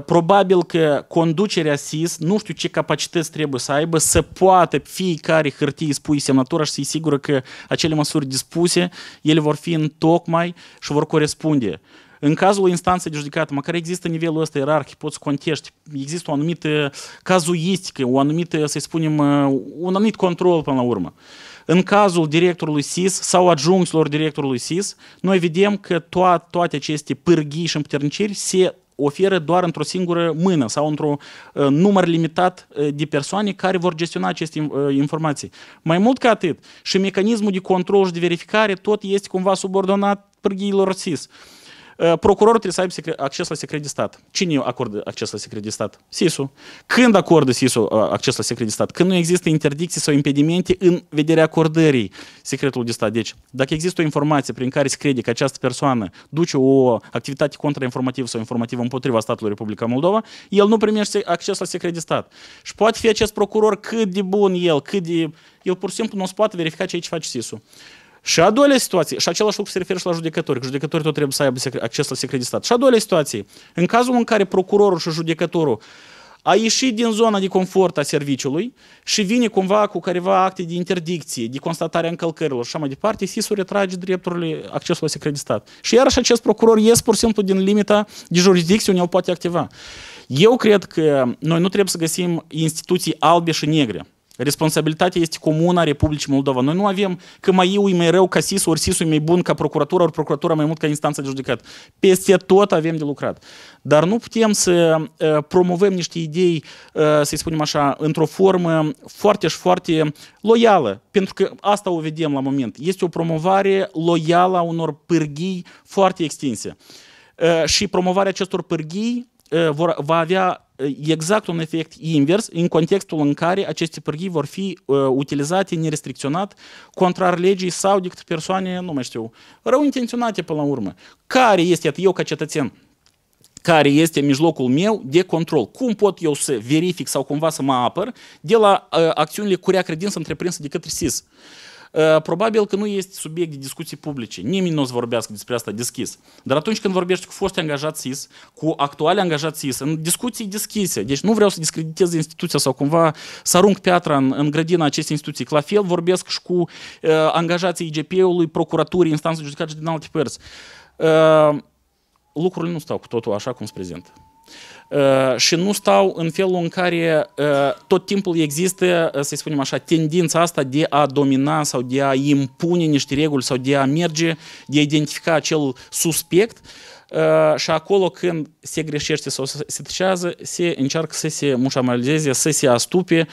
probabil că conducerea SIS, nu știu ce capacități trebuie să aibă, să poată fiecare hârtie îți pui semnătura și să-i sigură că acele măsuri dispuse, ele vor fi în tocmai și vor corespunde. În cazul instanței de judecată, măcar există nivelul ăsta ierarhic, poți contești, există o anumită cazuistică, o anumită, să spunem, un anumit control până la urmă. În cazul directorului SIS sau adjuncților directorului SIS, noi vedem că to- toate aceste pârghii și împuterniciri se oferă doar într-o singură mână sau într-un uh, număr limitat uh, de persoane care vor gestiona aceste uh, informații. Mai mult ca atât, și mecanismul de control și de verificare tot este cumva subordonat pârghiilor SIS. Uh, Procurorul э, trebuie să aibă secret, acces la secret de stat. Cine acordă acces la secret de stat? SISU. Când acordă SISU uh, acces la secret de stat? Când nu există interdicții sau impedimente în vederea acordării secretului de stat. Deci, dacă există o informație prin care se crede că această persoană duce o activitate contrainformativă sau informativă împotriva statului Republica Moldova, el nu primește acces la secret de stat. Și poate fi acest procuror cât de bun el, cât de... El pur și simplu nu se poate verifica ce aici face SISU. Și a doua situație, și același lucru se referă și la judecători, că judecătorii tot trebuie să aibă acces la secret de stat. Și a doua situație, în cazul în care procurorul și judecătorul a ieșit din zona de confort a serviciului și vine cumva cu careva acte de interdicție, de a încălcărilor și așa mai departe, SIS-ul retrage drepturile accesul la secret de stat. Și iarăși acest procuror ies pur și simplu din limita de jurisdicție unde el poate activa. Eu cred că noi nu trebuie să găsim instituții albe și negre. Responsabilitatea este comună a Republicii Moldova. Noi nu avem că mai eu e mai rău ca SIS, ori SIS-ul e mai bun ca procuratura, ori procuratura mai mult ca instanța de judecat. Peste tot avem de lucrat. Dar nu putem să uh, promovăm niște idei, uh, să-i spunem așa, într-o formă foarte și foarte loială. Pentru că asta o vedem la moment. Este o promovare loială a unor pârghii foarte extinse. Uh, și promovarea acestor pârghii Ă, vor, va avea ă, exact un efect invers în contextul în care aceste pârghii vor fi uh, utilizate nerestricționat, contrar legii sau decât persoane, nu mai știu, rău intenționate până la urmă. Care este, eu ca cetățen, care este mijlocul meu de control. Cum pot eu să verific sau cumva să mă apăr de la uh, acțiunile cu rea credință întreprinsă de către SIS? Uh, probabil că nu este subiect de discuții publice. Nimeni nu o să vorbească despre asta deschis. Dar atunci când vorbești cu foști angajați SIS, cu actuali angajați SIS, în discuții deschise, deci nu vreau să discreditez instituția sau cumva să arunc piatra în, în grădina acestei instituții. La fel vorbesc și cu uh, angajații IGP-ului, procuraturii, instanțe judecate din alte părți. Uh, lucrurile nu stau cu totul așa cum se prezintă. Ă, și nu stau în felul în care ă, tot timpul există, ă, să spunem așa, tendința asta de a domina sau de a impune niște reguli sau de a merge, de a identifica acel suspect și acolo când se greșește sau se trecează, se încearcă să se mușamalizeze, să se astupe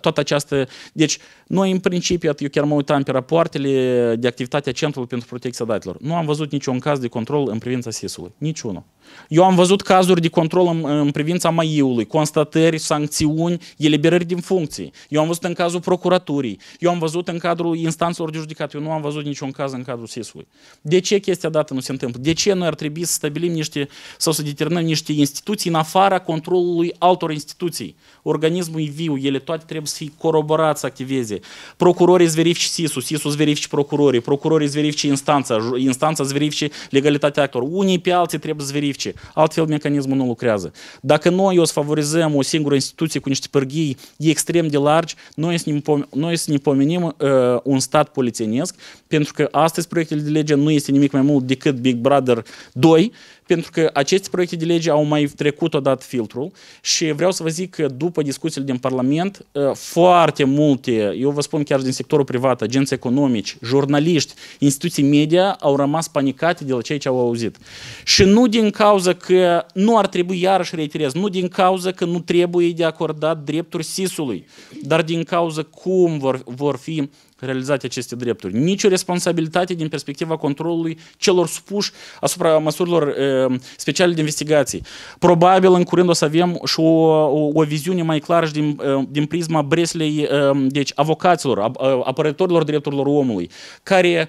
toată această... Deci, noi în principiu, eu chiar mă uitam pe rapoartele de activitatea Centrului pentru Protecția Datelor. Nu am văzut niciun caz de control în privința SIS-ului. Niciunul. Eu am văzut cazuri de control în, în privința maiului, constatări, sancțiuni, eliberări din funcții. Eu am văzut în cazul procuraturii. Eu am văzut în cadrul instanțelor de judecat. Eu nu am văzut niciun caz în cadrul SIS-ului. De ce chestia dată nu se întâmplă? De ce noi ar trebui să stabilim niște sau să determinăm niște instituții în afara controlului altor instituții? organismul e viu, ele toate trebuie să fie coroborați, să activeze. Procurorii îți verifici SIS-ul, SIS-ul îți verifici procurorii, procurorii îți verifici instanța, instanța îți verifici legalitatea actor. Unii pe alții trebuie să verifice, altfel mecanismul nu lucrează. Dacă noi o să favorizăm o singură instituție cu niște pârghii extrem de largi, noi să ne, pom- noi să ne pomenim uh, un stat polițienesc, pentru că astăzi proiectele de lege nu este nimic mai mult decât Big Brother 2, pentru că aceste proiecte de lege au mai trecut odată filtrul și vreau să vă zic că după discuțiile din Parlament, uh, foarte multe, eu vă spun chiar din sectorul privat, agenți economici, jurnaliști, instituții media au rămas panicate de la ceea ce au auzit. Și nu din cauza că nu ar trebui, iarăși reiterez, nu din cauza că nu trebuie de acordat drepturi SIS-ului, dar din cauza cum vor, vor fi realizate aceste drepturi. Nici o responsabilitate din perspectiva controlului celor supuși asupra măsurilor e, eh, speciale de investigații. Probabil în curând o să avem și o, o, o viziune mai clară și din, eh, din prisma Breslei, eh, deci avocaților, apărătorilor drepturilor omului, care,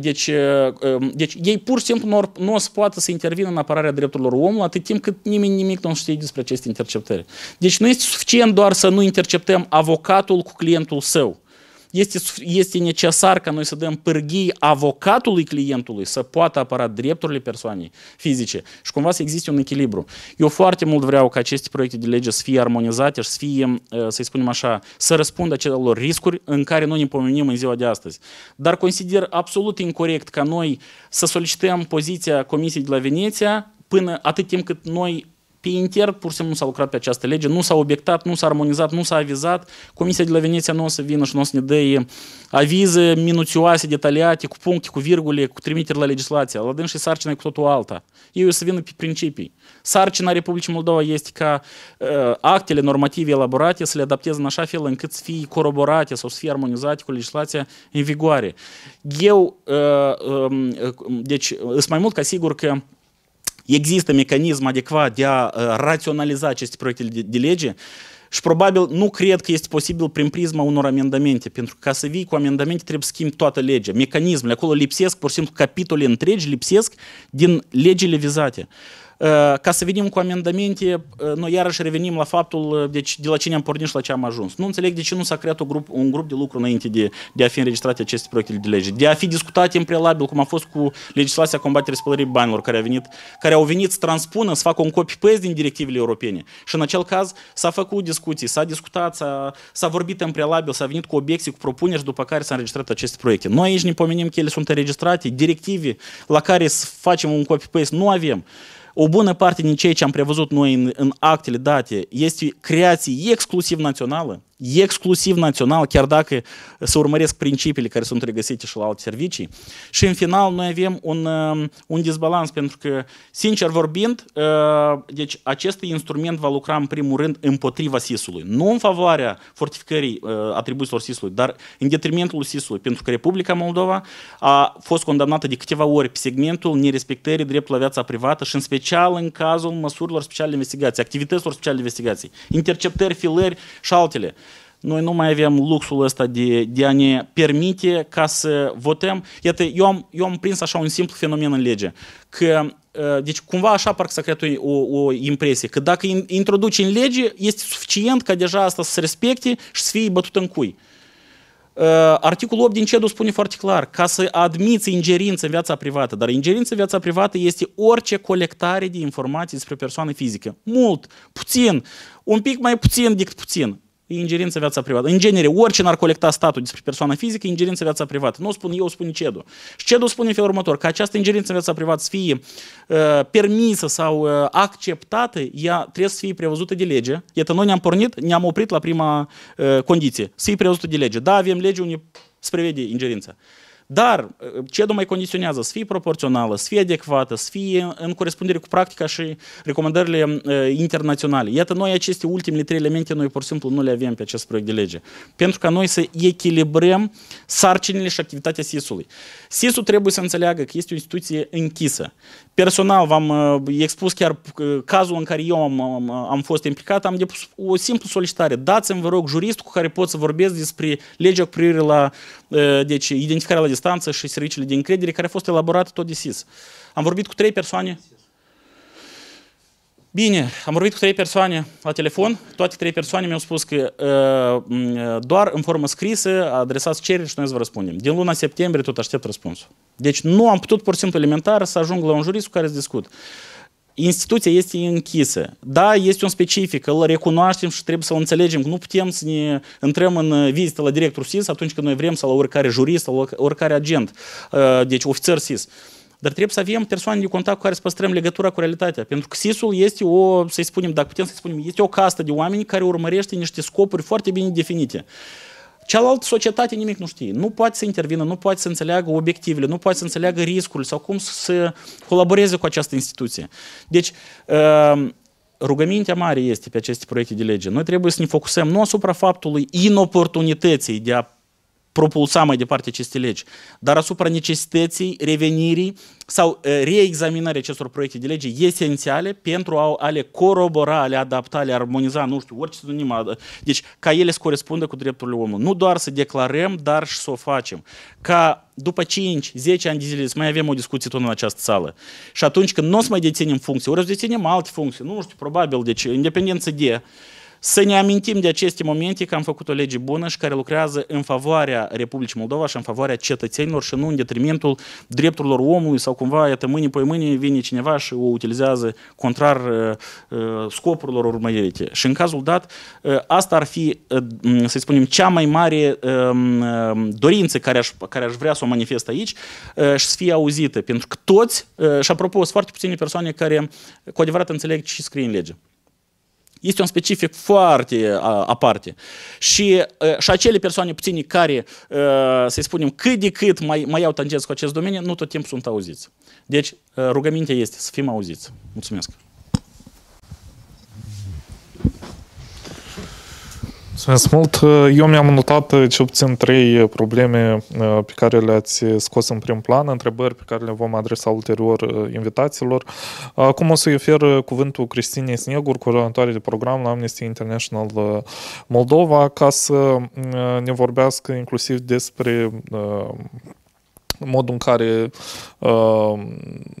deci, deci ei pur și simplu nu, nu o să poată să intervină în apărarea drepturilor omului atât timp cât nimeni nimic nu știe despre aceste interceptări. Deci nu este suficient doar să nu interceptăm avocatul cu clientul său este, este necesar ca noi să dăm pârghii avocatului clientului să poată apăra drepturile persoanei fizice și cumva să existe un echilibru. Eu foarte mult vreau ca aceste proiecte de lege să fie armonizate și să fie, uh, să spunem așa, să răspundă acelor riscuri în care noi ne pomenim în ziua de astăzi. Dar consider absolut incorrect ca noi să solicităm poziția Comisiei de la Veneția până atât timp cât noi pe inter pur și simplu s-a lucrat pe această lege, nu s-a obiectat, nu s-a armonizat, nu s-a avizat. Comisia de la Veneția nu o să vină și nu o să ne dea avize minuțioase, detaliate, cu puncte, cu virgule, cu trimiteri la legislație. La dâns sarcina e cu totul alta. Ei o să vină pe principii. Sarcina Republicii Moldova este ca uh, actele normative elaborate să le adapteze în așa fel încât să fie coroborate sau să fie armonizate cu legislația în vigoare. Eu, uh, um, deci, sunt mai mult ca sigur că Există mecanism adecvat de a uh, raționaliza aceste proiecte de lege și probabil nu cred că este posibil prin prisma unor amendamente, pentru că ca să vii cu amendamente trebuie să schimbi toată legea. Mecanismele acolo lipsesc, pur și simplu capitole întregi lipsesc din legile vizate. Э, ca să venim cu amendamente, э, noi iarăși revenim la faptul э, deci, de la cine am pornit și la ce am ajuns. Nu înțeleg de ce nu s-a creat un grup, un grup de lucru înainte de, de a fi înregistrate aceste proiecte de lege, de a fi discutate în prealabil, cum a fost cu legislația combaterii spălării banilor, care, a venit, care au venit să transpună, să facă un copy-paste din directivele europene. Și în acel caz s-a făcut discuții, s-a discutat, s-a, s-a vorbit în prealabil, s-a venit cu obiecții, cu propuneri și după care s-au înregistrat aceste proiecte. Noi aici ne pomenim că ele sunt înregistrate, directive la care să facem un copy-paste nu avem o bună parte din ceea ce am prevăzut noi în, în actele date este creație exclusiv națională, exclusiv național, chiar dacă se urmăresc principiile care sunt regăsite și la alte servicii. Și în final noi avem un, um, un dezbalans, pentru că, sincer vorbind, uh, deci acest instrument va lucra în primul rând împotriva SIS-ului, nu în favoarea fortificării uh, atribuțiilor SIS-ului, dar în detrimentul SIS-ului, pentru că Republica Moldova a fost condamnată de câteva ori pe segmentul nerespectării dreptului la viața privată și în special în cazul măsurilor speciale de investigație, activităților speciale de investigație, interceptări, filări și altele noi nu mai avem luxul ăsta de, de a ne permite ca să votăm. Iată, eu am, eu am prins așa un simplu fenomen în lege, că deci cumva așa parcă să creat o, o impresie, că dacă introduci în lege, este suficient ca deja asta să se respecte și să fie bătut în cui. Articolul 8 din CEDU spune foarte clar, ca să admiți ingerință în viața privată, dar ingerință în viața privată este orice colectare de informații despre persoană fizică. Mult, puțin, un pic mai puțin decât puțin e ingerință în viața privată. În genere, n ar colecta statul despre persoană fizică, e ingerință în viața privată. Nu spun eu, spune CEDU. Și CEDU spune în felul următor, că această ingerință în viața privată să fie uh, permisă sau uh, acceptată, ea trebuie să fie prevăzută de lege. Iată, noi ne-am pornit, ne-am oprit la prima uh, condiție, să fie prevăzută de lege. Da, avem lege unde se prevede ingerința. Uh, dar uh, ce mai condiționează? Să fie proporțională, să fie adecvată, să fie în corespundere cu practica și recomandările uh, internaționale. Iată, noi aceste ultimele trei elemente, noi pur și simplu nu le avem pe acest proiect de lege. Pentru ca noi să echilibrăm sarcinile și activitatea SIS-ului. SIS-ul trebuie să înțeleagă că este o instituție închisă. Personal, v-am uh, expus chiar cazul în care eu am, am, am fost implicat, am depus o simplu solicitare. Dați-mi, vă rog, juristul cu care pot să vorbesc despre legea cu privire la deci, identificarea la distanță și serviciile de încredere care a fost elaborată tot de SIS. Am vorbit cu trei persoane. Bine, am vorbit cu trei persoane la telefon. Toate trei persoane mi-au spus că uh, doar în formă scrisă adresați cereri și noi să vă răspundem. Din luna septembrie tot aștept răspunsul. Deci nu am putut pur și simplu elementar să ajung la un jurist cu care să discut instituția este închisă. Da, este un specific, îl recunoaștem și trebuie să-l înțelegem. Nu putem să ne intrăm în vizită la directorul SIS atunci când noi vrem sau la oricare jurist sau la oricare agent, deci ofițer SIS. Dar trebuie să avem persoane de contact cu care să păstrăm legătura cu realitatea. Pentru că SIS-ul este o, să-i spunem, dacă putem să-i spunem, este o castă de oameni care urmărește niște scopuri foarte bine definite. Cealaltă societate nimic nu știe. Nu poate să intervină, nu poate să înțeleagă obiectivele, nu poate să înțeleagă riscul sau cum să colaboreze cu această instituție. Deci, ehm, rugămintea mare este pe aceste proiecte de lege. Noi trebuie să ne focusăm nu asupra faptului inoportunității de a propulsa mai departe aceste legi, dar asupra necesității revenirii sau reexaminării acestor proiecte de lege esențiale pentru a, le corobora, a le adapta, a le armoniza, nu știu, orice sinonim. Deci, ca ele să corespundă cu drepturile omului. Nu doar să declarăm, dar și să o facem. Ca după 5-10 ani de zile să mai avem o discuție tot în această sală. Și atunci când nu o să mai deținem funcții, ori o să deținem alte funcții, nu știu, probabil, deci, independență de să ne amintim de aceste momente că am făcut o lege bună și care lucrează în favoarea Republicii Moldova și în favoarea cetățenilor și nu în detrimentul drepturilor omului sau cumva, iată, mâine pe mâine vine cineva și o utilizează contrar uh, uh, scopurilor urmărite. Și în cazul dat, uh, asta ar fi, să spunem, cea mai mare um, um, dorință care aș, care aș vrea să o manifest aici și să fie auzită. Pentru că toți, și apropo, sunt foarte puține persoane care cu adevărat înțeleg ce scrie în lege. Este un specific foarte aparte. Și, și acele persoane puține care, să i spunem, cât de cât mai, mai au tangență cu acest domeniu, nu tot timpul sunt auziți. Deci rugămintea este să fim auziți. Mulțumesc!
Mulțumesc mult! Eu mi-am notat eh, ce puțin trei eh, probleme eh, pe care le-ați scos în prim plan, întrebări pe care le vom adresa ulterior invitațiilor. Acum o să-i ofer cuvântul Cristinei Snegur, coordonatoare de program la Amnesty International Moldova, ca să mm, ne vorbească inclusiv despre modul în care uh,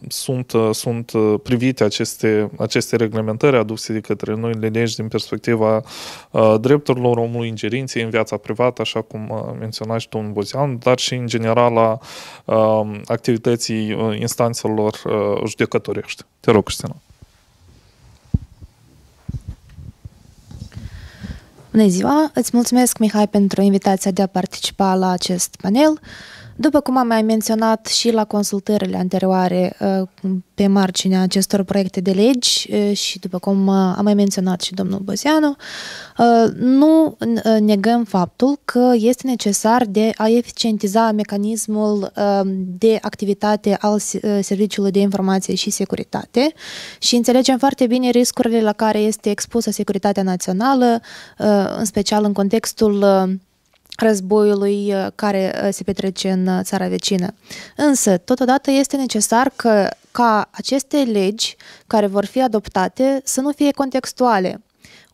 sunt, uh, sunt uh, privite aceste, aceste reglementări aduse de către le legi din perspectiva uh, drepturilor omului, ingerinței în viața privată, așa cum uh, menționați și domnul Bozian, dar și în general la uh, activității instanțelor uh, judecătorești. Te rog, Cristina.
Bună ziua! Îți mulțumesc, Mihai, pentru invitația de a participa la acest panel. După cum am mai menționat și la consultările anterioare uh, pe marginea acestor proiecte de legi uh, și după cum uh, am mai menționat și domnul Băzeanu, nu negăm faptul că este necesar de a eficientiza mecanismul de activitate al Serviciului de Informație și Securitate și înțelegem foarte bine riscurile la care este expusă securitatea națională, în special în contextul războiului uh, care uh, se petrece în uh, țara vecină. Însă, totodată este necesar că, ca aceste legi care vor fi adoptate să nu fie contextuale,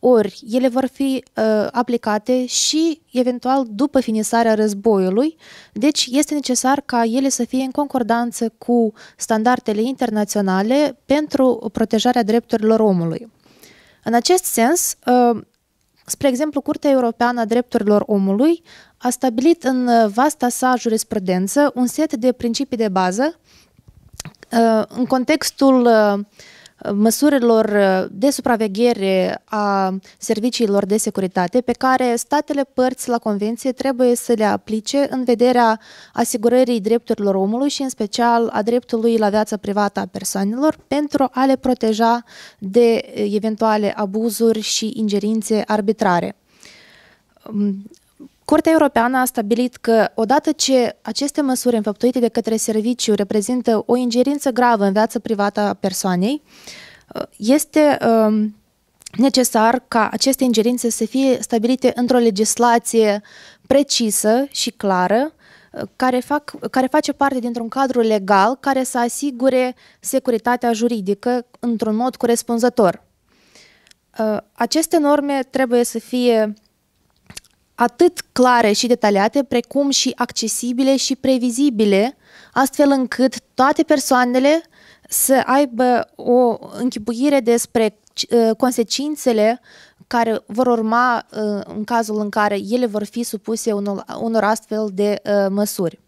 ori ele vor fi uh, aplicate și eventual după finisarea războiului, deci este necesar ca ele să fie în concordanță cu standardele internaționale pentru protejarea drepturilor omului. În acest sens, uh, Spre exemplu, Curtea Europeană a Drepturilor Omului a stabilit în uh, vasta sa jurisprudență un set de principii de bază uh, în contextul uh, măsurilor uh, de supraveghere a serviciilor de securitate pe care statele părți la convenție trebuie să le aplice în vederea asigurării drepturilor omului și în special a dreptului la viața privată a persoanelor pentru a le proteja de uh, eventuale abuzuri și ingerințe arbitrare. Curtea Europeană a stabilit că, odată ce aceste măsuri înfăptuite de către serviciu reprezintă o ingerință gravă în viața privată a persoanei, ă, este um, necesar ca aceste ingerințe să fie stabilite într-o legislație precisă și clară, ă, care, fac, care face parte dintr-un cadru legal care să asigure securitatea juridică într-un mod corespunzător. Aceste norme trebuie să fie atât clare și detaliate, precum și accesibile și previzibile, astfel încât toate persoanele să aibă o închipuire despre uh, consecințele care vor urma uh, în cazul în care ele vor fi supuse unor astfel de uh, măsuri.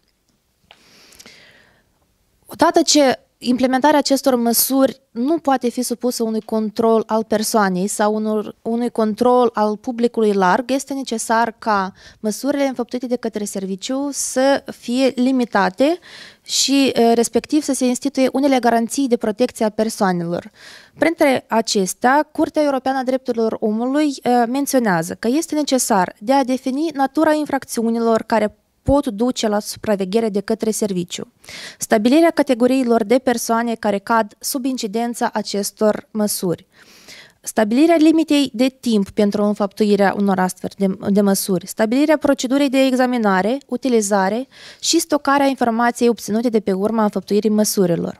Odată ce implementarea acestor măsuri nu poate fi supusă unui control al persoanei sau unor, unui control al publicului larg, este necesar ca măsurile înfăptuite de către serviciu să fie limitate și respectiv să se instituie unele garanții de protecție a persoanelor. Printre acestea, Curtea Europeană a Drepturilor Omului menționează că este necesar de a defini natura infracțiunilor care pot duce la supraveghere de către serviciu. Stabilirea categoriilor de persoane care cad sub incidența acestor măsuri. Stabilirea limitei de timp pentru înfăptuirea unor astfel de, de măsuri, stabilirea procedurii de examinare, utilizare și stocarea informației obținute de pe urma înfăptuirii măsurilor.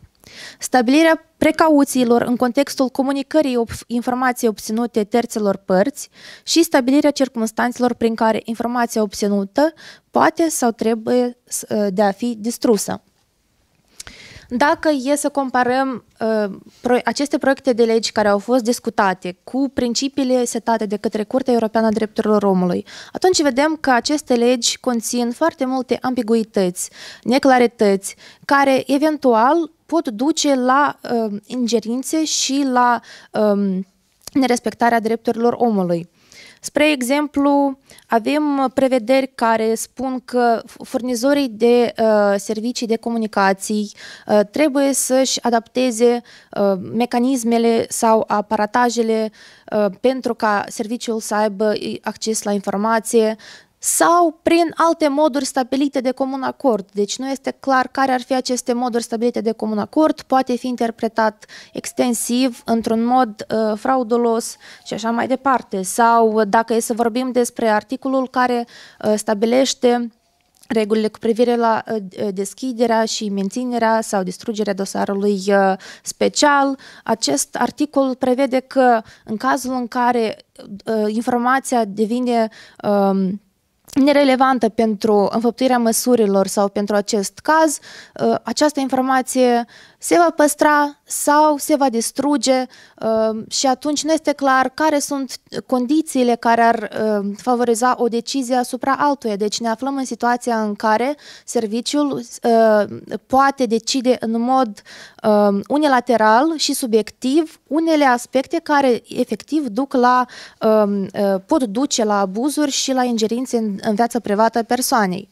Stabilirea precauțiilor în contextul comunicării informației obținute terțelor părți și stabilirea circumstanțelor prin care informația obținută poate sau trebuie ă, de a fi distrusă. Dacă e să comparăm uh, pro aceste proiecte de legi care au fost discutate cu principiile setate de către Curtea Europeană a Drepturilor Omului, atunci vedem că aceste legi conțin foarte multe ambiguități, neclarități, care eventual pot duce la uh, ingerințe și la um, nerespectarea drepturilor omului. Spre exemplu, avem prevederi care spun că furnizorii de uh, servicii de comunicații uh, trebuie să-și adapteze uh, mecanismele sau aparatajele uh, pentru ca serviciul să aibă acces la informație, sau prin alte moduri stabilite de comun acord. Deci nu este clar care ar fi aceste moduri stabilite de comun acord, poate fi interpretat extensiv, într-un mod uh, fraudulos și așa mai departe. Sau uh, dacă e să vorbim despre articolul care uh, stabilește regulile cu privire la uh, uh, deschiderea și menținerea sau distrugerea dosarului special. Acest articol prevede că în cazul în care informația devine um, nerelevantă pentru înfăptuirea măsurilor sau pentru acest caz, ă, această informație se va păstra sau se va distruge uh, și atunci nu este clar care sunt condițiile care ar uh, favoriza o decizie asupra altuia. Deci ne aflăm în situația în care serviciul uh, poate decide în mod unilateral și subiectiv unele aspecte care efectiv duc la pot duce la abuzuri și la ingerințe în viața privată a persoanei.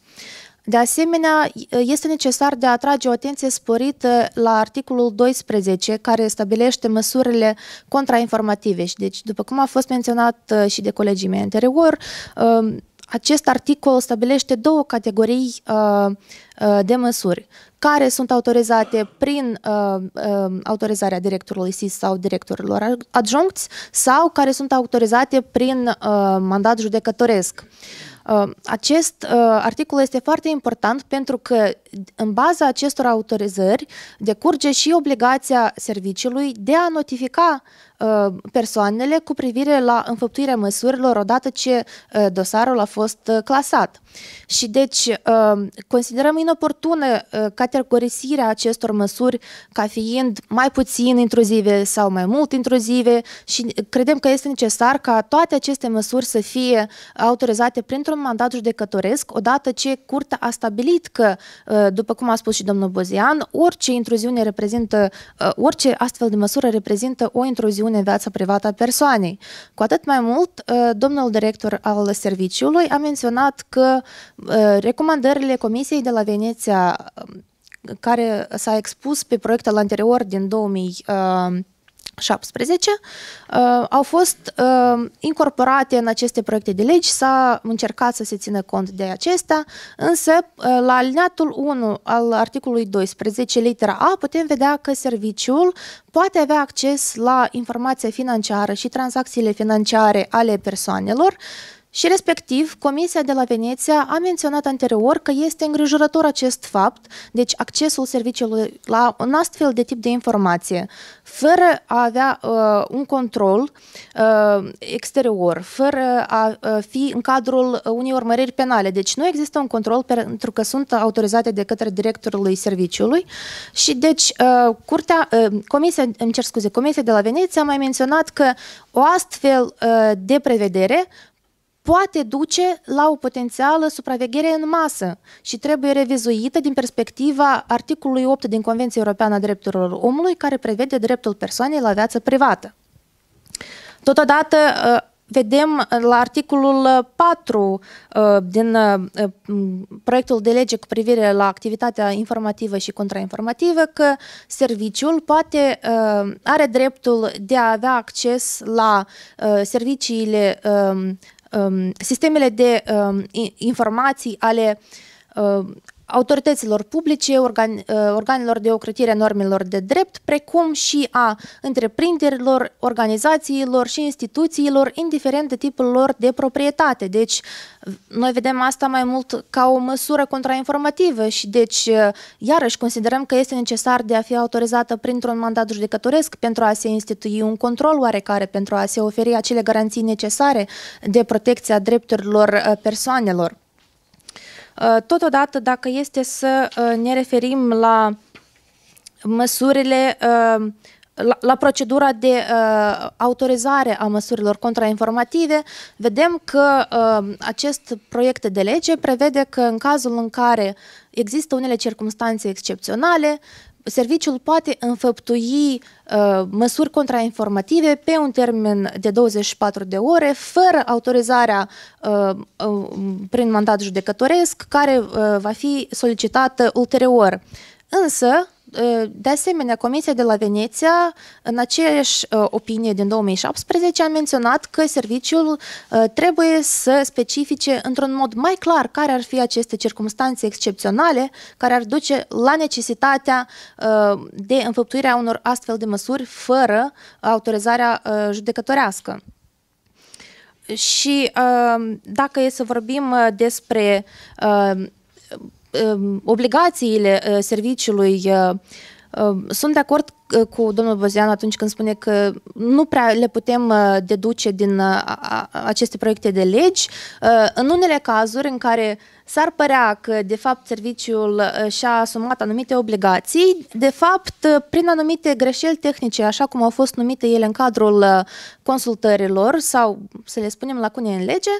De asemenea, este necesar de a atrage o atenție sporită la articolul 12, care stabilește măsurile contrainformative. Și deci, după cum a fost menționat uh, și de colegii mei anterior, um, acest articol stabilește două categorii uh, uh, de măsuri care sunt autorizate prin uh, uh, autorizarea directorului SIS sau directorilor adjuncți sau care sunt autorizate prin uh, mandat judecătoresc. Uh, Uh, acest uh, articol este foarte important pentru că în baza acestor autorizări decurge și obligația serviciului de a notifica Uh, persoanele cu privire la înfăptuirea măsurilor odată ce uh, dosarul a fost uh, clasat. Și deci considerăm inoportună categorisirea acestor măsuri ca fiind mai puțin intruzive sau mai mult intruzive și credem că este necesar ca toate aceste măsuri să fie autorizate printr-un mandat judecătoresc odată ce curtea a stabilit că, după cum a spus și domnul Bozian, orice intruziune reprezintă, orice astfel de măsură reprezintă o intruziune în viața privată a persoanei. Cu atât mai mult, uh, domnul director al serviciului a menționat că uh, recomandările Comisiei de la Veneția um, care s-a expus pe proiectul anterior din 2000 17, uh, au fost uh, incorporate în aceste proiecte de legi, s-a încercat să se țină cont de acestea, însă uh, la alineatul 1 al articolului 12, litera A, putem vedea că serviciul poate avea acces la informația financiară și tranzacțiile financiare ale persoanelor și respectiv, Comisia de la Veneția a menționat anterior că este îngrijorător acest fapt, deci accesul serviciului la un astfel de tip de informație, fără a avea uh, un control uh, exterior, fără a uh, fi în cadrul unei urmăriri penale. Deci nu există un control pentru că sunt autorizate de către directorul serviciului și deci uh, curtea, uh, comisia, îmi cer scuze, Comisia de la Veneția a mai menționat că o astfel uh, de prevedere poate duce la o potențială supraveghere în masă și trebuie revizuită din perspectiva articolului 8 din Convenția Europeană a Drepturilor Omului, care prevede dreptul persoanei la viață privată. Totodată, uh, vedem la articolul 4 uh, din uh, proiectul de lege cu privire la activitatea informativă și contrainformativă că serviciul poate are dreptul de a avea acces la serviciile um, Um, sistemele de um, informații ale um, autorităților publice, organ, uh, organelor de ocrătire a normelor de drept, precum și a întreprinderilor, organizațiilor și instituțiilor, indiferent de tipul lor de proprietate. Deci, noi vedem asta mai mult ca o măsură contrainformativă și deci, uh, iarăși, considerăm că este necesar de a fi autorizată printr-un mandat judecătoresc pentru a se institui un control oarecare, pentru a se oferi acele garanții necesare de protecția drepturilor uh, persoanelor. Uh, totodată, dacă este să uh, ne referim la măsurile uh, la, la procedura de autorizare a măsurilor contrainformative, vedem că acest proiect de lege prevede că în cazul în care există unele circunstanțe excepționale, serviciul poate înfăptui uh, măsuri contrainformative pe un termen de 24 de ore, fără autorizarea uh, uh, prin mandat judecătoresc, care ă, va fi solicitată ulterior. Însă, Э, de asemenea, Comisia de la Veneția, în aceeași ă, opinie din 2017, a menționat că serviciul ă, trebuie să specifice într-un mod mai clar care ar fi aceste circumstanțe excepționale care ar duce la necesitatea ă, de înfăptuirea unor astfel de măsuri fără autorizarea judecătorească. Și dacă e să vorbim despre obligațiile serviciului sunt de acord cu domnul Bozian atunci când spune că nu prea le putem deduce din aceste proiecte de legi. În unele cazuri în care s-ar părea că, de fapt, serviciul și-a asumat anumite obligații, de fapt, prin anumite greșeli tehnice, așa cum au fost numite ele în cadrul consultărilor sau, să le spunem, lacune în lege,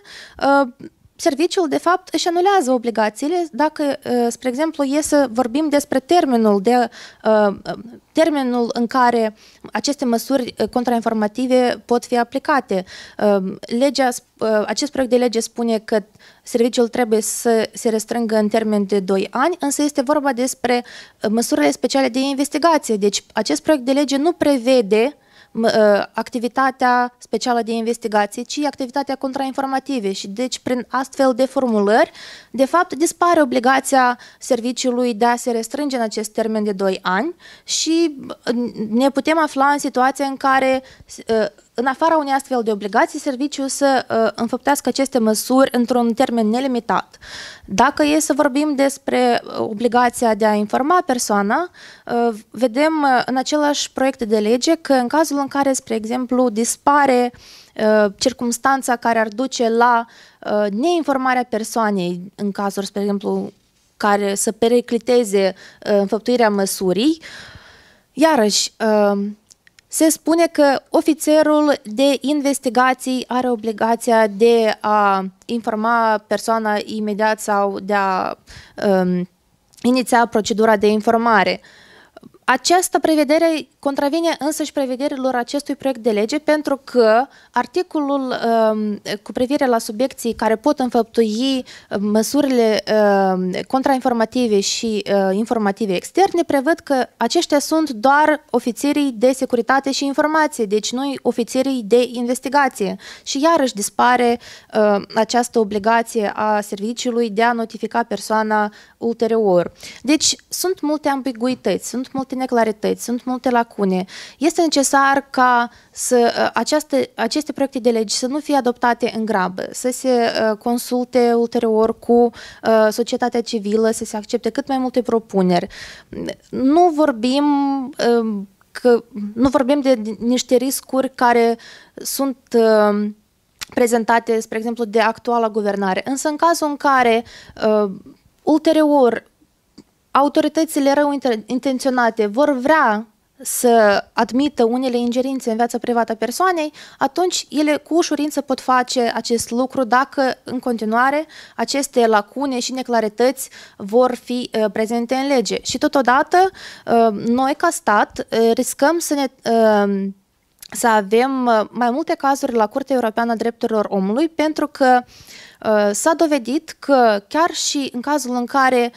serviciul, de fapt, își anulează obligațiile dacă, uh, spre exemplu, e să vorbim despre termenul, de, uh, termenul în care aceste măsuri uh, contrainformative pot fi aplicate. Legea, acest proiect de lege spune că serviciul trebuie să se restrângă în termen de 2 ani, însă este vorba despre măsurile speciale de investigație. Deci acest proiect de lege nu prevede uh, Ă, activitatea specială de investigație, ci activitatea contrainformative și deci prin astfel de formulări, de fapt, dispare obligația serviciului de a se restrânge în acest termen de 2 ani și ă, ne putem afla în situația în care ă, în afara unei astfel de obligații, serviciul să uh, înfăptească aceste măsuri într-un termen nelimitat. Dacă e să vorbim despre uh, obligația de a informa persoana, uh, vedem uh, în același proiect de lege că în cazul în care, spre exemplu, dispare uh, circumstanța care ar duce la uh, neinformarea persoanei, în cazuri, spre exemplu, care să pericliteze uh, înfăptuirea măsurii, iarăși, uh, se spune că ofițerul de investigații are obligația de a informa persoana imediat sau de a um, iniția procedura de informare. Uh, această prevedere contravine însăși prevederilor acestui proiect de lege pentru că articolul um, cu privire la subiecții care pot înfăptui um, măsurile um, contrainformative și uh, informative externe prevăd că aceștia sunt doar ofițerii de securitate și informație, deci noi ofițerii de investigație. Și iarăși dispare uh, această obligație a serviciului de a notifica persoana ulterior. Deci sunt multe ambiguități, sunt multe neclarități, sunt multe lacune. Este necesar ca să uh, aceaste, aceste proiecte de legi să nu fie adoptate în grabă, să se uh, consulte ulterior cu uh, societatea civilă, să se accepte cât mai multe propuneri. Nu vorbim că nu vorbim de niște riscuri care sunt prezentate, spre exemplu, de actuala guvernare. Însă în cazul în care uh, ulterior autoritățile rău intenționate vor vrea să admită unele ingerințe în viața privată a persoanei, atunci ele cu ușurință pot face acest lucru dacă în continuare aceste lacune și neclarități vor fi uh, prezente în lege. Și totodată uh, noi ca stat uh, riscăm să ne uh, să avem uh, mai multe cazuri la Curtea Europeană a Drepturilor Omului, pentru că uh, s-a dovedit că chiar și în cazul în care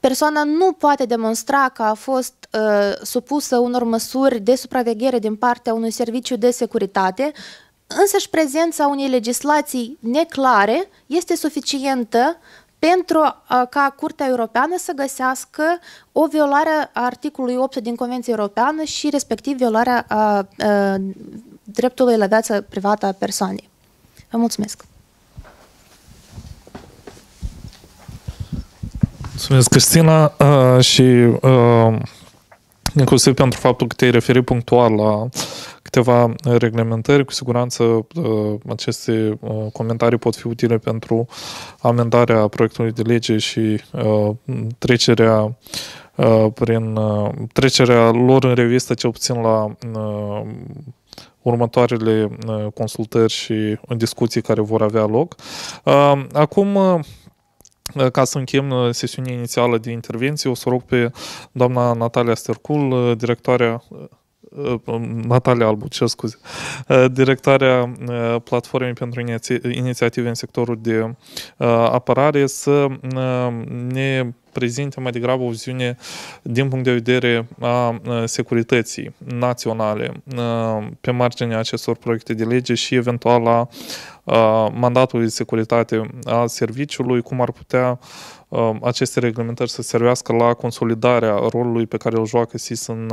persoana nu poate demonstra că a fost uh, supusă unor măsuri de supraveghere din partea unui serviciu de securitate, însă și prezența unei legislații neclare este suficientă pentru uh, ca Curtea Europeană să găsească o violare a articolului 8 din Convenția Europeană și respectiv violarea a, uh, a, uh, dreptului la viața privată a persoanei. Vă mulțumesc!
Mulțumesc, Cristina, uh, și uh, inclusiv pentru faptul că te-ai referit punctual la câteva reglementări. Cu siguranță aceste comentarii pot fi utile pentru amendarea proiectului de lege și trecerea prin trecerea lor în revistă, cel puțin la următoarele consultări și discuții care vor avea loc. Acum, Э, ca să încheiem э, sesiunea inițială de intervenție, o să rog pe doamna Natalia Stercul, э, directoarea ă, Natalia Albu, ce scuze, ă, directoarea ă, Platformei pentru Inițiative în sectorul de apărare, să ne prezintă mai degrabă o viziune din punct de vedere a securității naționale pe marginea acestor proiecte de lege și eventual la mandatul de securitate a serviciului, cum ar putea aceste reglementări să servească la consolidarea rolului pe care îl joacă SIS în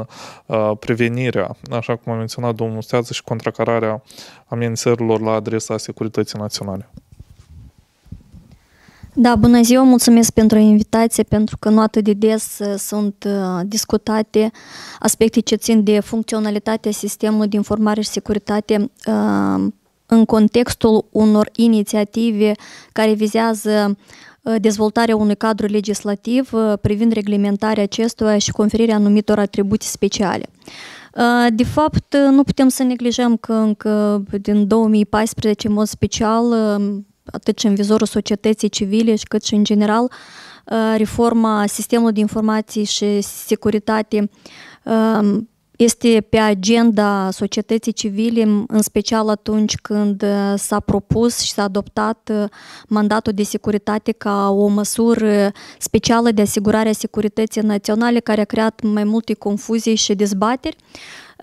prevenirea, așa cum a menționat domnul Steață, și contracararea amenințărilor la adresa securității naționale.
Da, bună ziua, mulțumesc pentru invitație, pentru că nu atât de des uh, sunt uh, discutate aspecte ce țin de funcționalitatea sistemului de informare și securitate uh, în contextul unor inițiative care vizează dezvoltarea unui cadru legislativ privind reglementarea acestuia și conferirea anumitor atribuții speciale. De fapt, nu putem să neglijăm că încă din 2014, în mod special, atât și în vizorul societății civile, cât și în general, uh, reforma sistemului de informații și securitate um, este pe agenda societății civile, în special atunci când uh, s-a propus și s-a adoptat uh, mandatul de securitate ca o măsură specială de asigurare a securității naționale care a creat mai multe confuzii și dezbateri.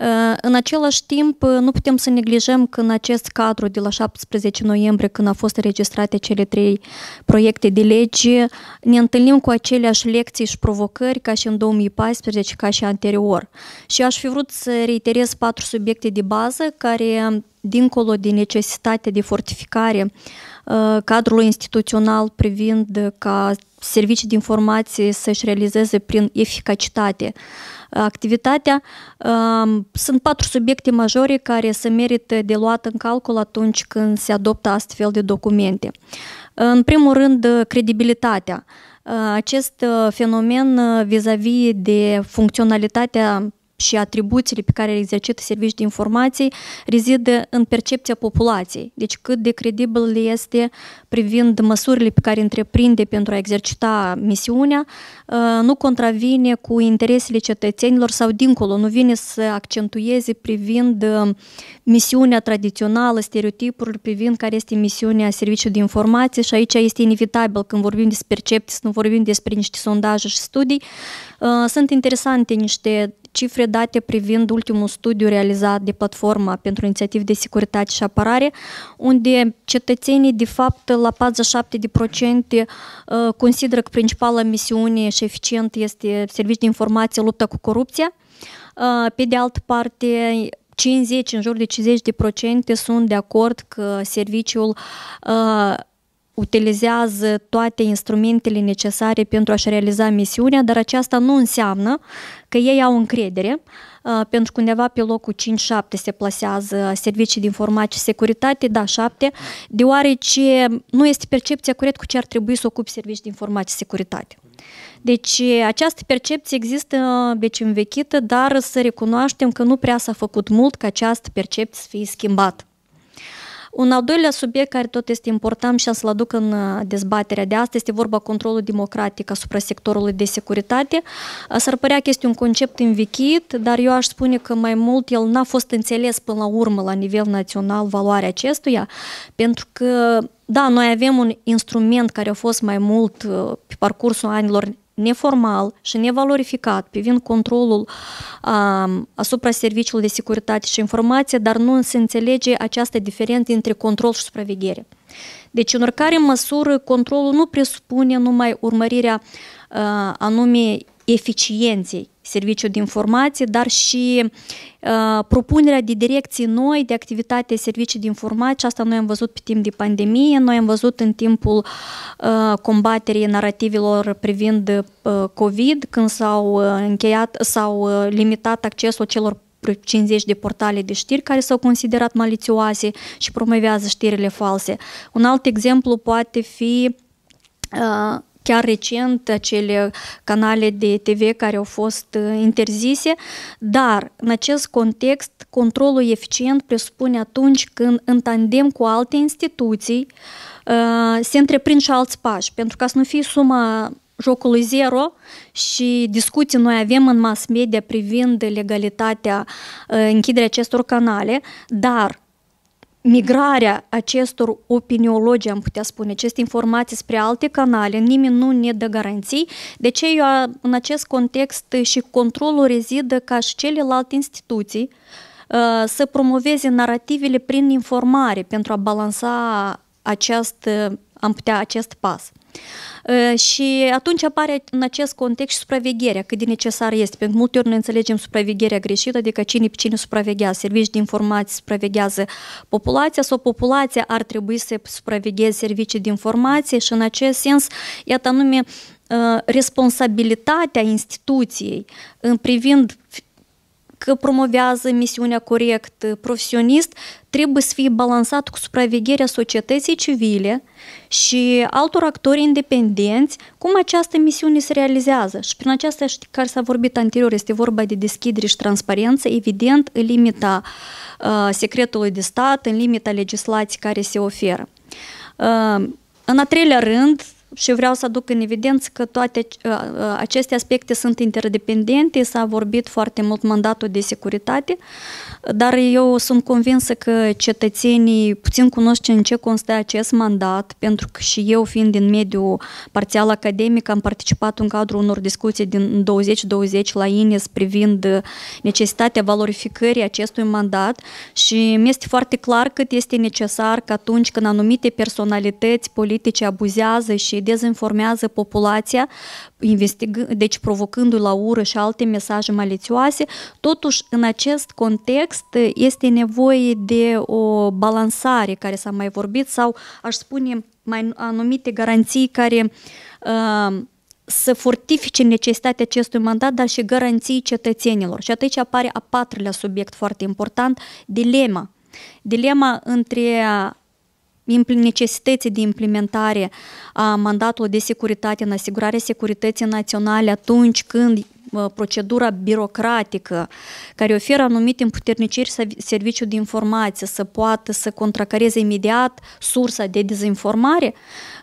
Э, în același timp, э, nu putem să neglijăm că în acest cadru de la 17 noiembrie, când au fost înregistrate cele trei proiecte de lege, ne întâlnim cu aceleași lecții și provocări ca și în 2014, ca și anterior. Și aș fi vrut să reiterez patru subiecte de bază care, dincolo de necesitatea de fortificare uh, cadrului instituțional privind ca servicii de informație să-și realizeze prin eficacitate activitatea. Sunt patru subiecte majore care se merită de luat în calcul atunci când se adoptă astfel de documente. În primul rând, credibilitatea acest fenomen vis-a-vis de funcționalitatea și atribuțiile pe care le exercită serviciul de informații rezidă în percepția populației. Deci cât de credibil le este privind măsurile pe care întreprinde pentru a exercita misiunea, ă, nu contravine cu interesele cetățenilor sau dincolo, nu vine să accentueze privind ă, misiunea tradițională, stereotipurile privind care este misiunea serviciului de informații și aici este inevitabil când vorbim despre percepții, nu vorbim despre niște sondaje și studii, ă, sunt interesante niște cifre date privind ultimul studiu realizat de Platforma pentru Inițiative de Securitate și Apărare, unde cetățenii, de fapt, la 47% uh, consideră că principala misiune și eficient este serviciul de informație, lupta cu corupția. Uh, pe de altă parte, 50, în jur de 50% sunt de acord că serviciul uh, utilizează toate instrumentele necesare pentru a-și realiza misiunea, dar aceasta nu înseamnă că ei au încredere, pentru că undeva pe locul 5-7 se plasează servicii de informații și securitate, da, 7, deoarece nu este percepția corect cu ce ar trebui să ocupi servicii de informații și securitate. Deci această percepție există deci învechită, dar să recunoaștem că nu prea s-a făcut mult ca această percepție să fie schimbată. Un al doilea subiect care tot este important și am să-l aduc în uh, dezbaterea de astăzi este vorba controlul democratic asupra sectorului de securitate. Uh, s-ar părea că este un concept învechit, dar eu aș spune că mai mult el n-a fost înțeles până la urmă la nivel național valoarea acestuia, pentru că da, noi avem un instrument care a fost mai mult uh, pe parcursul anilor neformal și nevalorificat privind controlul um, asupra serviciului de securitate și informație, dar nu se înțelege această diferență între control și supraveghere. Deci, în oricare măsură, controlul nu presupune numai urmărirea uh, eficienței serviciul de informație, dar și uh, propunerea de direcții noi de activitate servicii de informație. Asta noi am văzut pe timp de pandemie, noi am văzut în timpul uh, combaterii narativilor privind uh, COVID, când s-au uh, încheiat, s-au uh, limitat accesul celor 50 de portale de știri care s-au considerat malițioase și promovează știrile false. Un alt exemplu poate fi uh, chiar recent acele canale de TV care au fost uh, interzise, dar în acest context controlul eficient presupune atunci când în tandem cu alte instituții uh, se întreprind și alți pași, pentru ca să nu fie suma jocului zero și discuții noi avem în mass media privind legalitatea uh, închiderea acestor canale, dar migrarea acestor opiniologi, am putea spune, aceste informații spre alte canale, nimeni nu ne dă garanții. De ce eu, în acest context și controlul rezidă ca și celelalte instituții uh, să promoveze narativele prin informare pentru a balansa această uh, am putea acest pas. Ă, și atunci apare în acest context și supravegherea, cât de necesară este. Pentru că multe ori noi înțelegem supravegherea greșită, adică cine pe cine supraveghează, servicii de informații supraveghează populația sau populația ar trebui să supravegheze servicii de informații și în acest sens, iată anume, ă, responsabilitatea instituției în privind că promovează misiunea corect, profesionist, trebuie să fie balansat cu supravegherea societății civile și altor actori independenți, cum această misiune se realizează. Și prin aceasta, care s-a vorbit anterior, este vorba de deschidere și transparență, evident, în limita uh, secretului de stat, în limita legislației care se oferă. Uh, în a treilea rând, și vreau să aduc în evidență că toate uh, uh, aceste aspecte sunt interdependente, s-a vorbit foarte mult mandatul de securitate, dar eu sunt convinsă că cetățenii puțin cunosc în ce constă acest mandat, pentru că și eu fiind din mediul parțial academic am participat în cadrul unor discuții din 2020 la INES privind necesitatea valorificării acestui mandat și mi este foarte clar cât este necesar că atunci când anumite personalități politice abuzează și ei dezinformează populația, investig- deci provocându-i la ură și alte mesaje malițioase. Totuși, în acest context, este nevoie de o balansare care s-a mai vorbit sau, aș spune, mai anumite garanții care uh, să fortifice necesitatea acestui mandat, dar și garanții cetățenilor. Și atunci apare a patrulea subiect foarte important, dilema. Dilema între necesității de implementare a mandatului de securitate în asigurarea securității naționale atunci când procedura birocratică care oferă anumite împuterniciri serviciul de informație să poată să contracareze imediat sursa de dezinformare,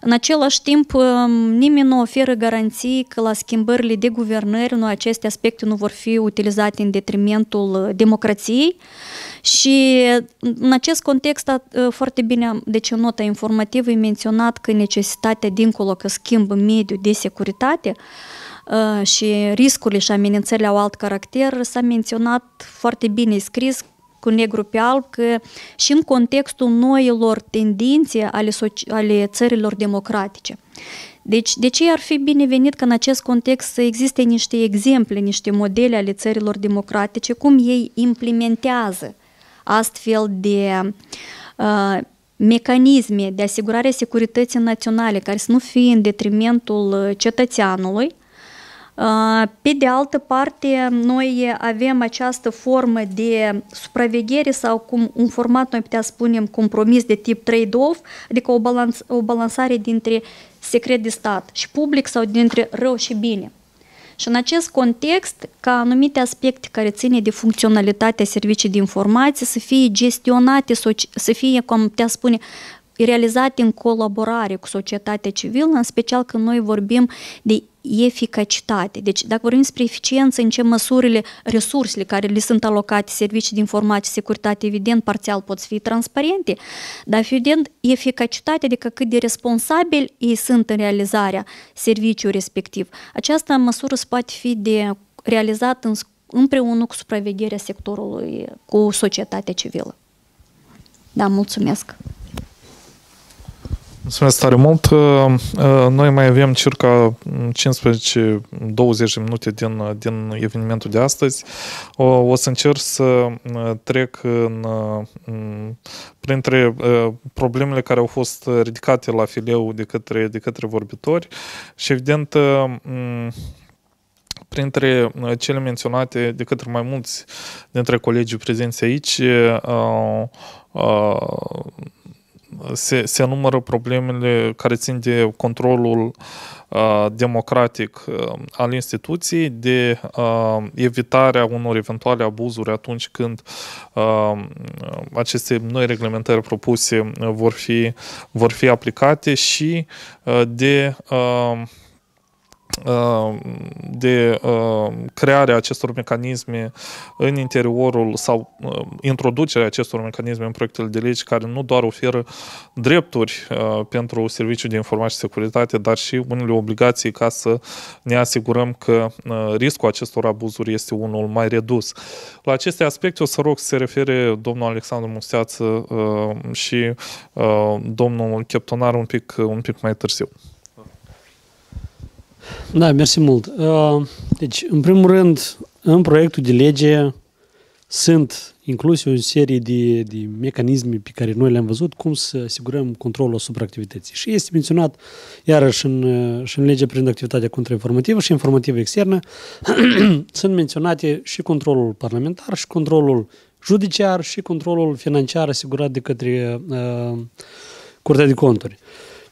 în același timp um, nimeni nu oferă garanții că la schimbările de guvernări nu aceste aspecte nu vor fi utilizate în detrimentul uh, democrației și uh, în acest context uh, foarte bine, deci în nota informativă e menționat că necesitatea dincolo că schimbă mediul de securitate, Э, și riscurile și amenințările au alt caracter, s-a menționat foarte bine scris cu negru pe alb că și în contextul noilor tendințe ale, soci- ale țărilor democratice. Deci, de ce ar fi binevenit că în acest context să existe niște exemple, niște modele ale țărilor democratice, cum ei implementează astfel de uh, mecanisme de asigurare a securității naționale care să nu fie în detrimentul cetățeanului, Э, pe de altă parte, noi avem această formă de supraveghere sau cum un format, noi putea spunem, compromis de tip trade-off, adică o, balanț- o balansare dintre secret de stat și public sau dintre rău și bine. Și în acest context, ca anumite aspecte care ține de funcționalitatea servicii de informații să fie gestionate, să fie, cum putea spune, realizate în colaborare cu societatea civilă, în special când noi vorbim de eficacitate. Deci, dacă vorbim despre eficiență, în ce măsurile resursele care le sunt alocate servicii de informații securitate, evident, parțial pot fi transparente, dar, evident, eficacitate, adică cât de responsabili ei sunt în realizarea serviciului respectiv. Această măsură se poate fi de realizat în, împreună cu supravegherea sectorului, cu societatea civilă. Da, mulțumesc!
Mulțumesc tare mult! Uh, uh, noi mai avem circa 15-20 mm, minute din, uh, din evenimentul de astăzi. O, o să încerc să trec în, mm, printre problemele care au fost ridicate la fileu de către, de către vorbitori și evident mm, printre cele menționate de către mai mulți dintre colegii prezenți aici, se, se numără problemele care țin de controlul uh, democratic uh, al instituției, de uh, evitarea unor eventuale abuzuri atunci când aceste noi reglementări propuse vor fi, vor fi aplicate și de Uh, de uh, crearea acestor mecanisme în interiorul sau uh, introducerea acestor mecanisme în proiectele de legi care nu doar oferă drepturi pentru serviciul de informație și securitate, dar și unele obligații ca să ne asigurăm că riscul acestor abuzuri este unul mai redus. La aceste aspecte o să rog să se refere domnul Alexandru Musteață și domnul Cheptonar un pic, un pic mai târziu.
Da, mersi mult. Uh, deci, în primul rând, în proiectul de lege sunt incluse o serie de, de mecanisme pe care noi le-am văzut, cum să asigurăm controlul asupra activității. Și este menționat, iarăși, în, uh, și în legea privind activitatea contrainformativă și informativă externă, sunt menționate și controlul parlamentar, și controlul judiciar, și controlul financiar asigurat de către uh, Curtea de Conturi.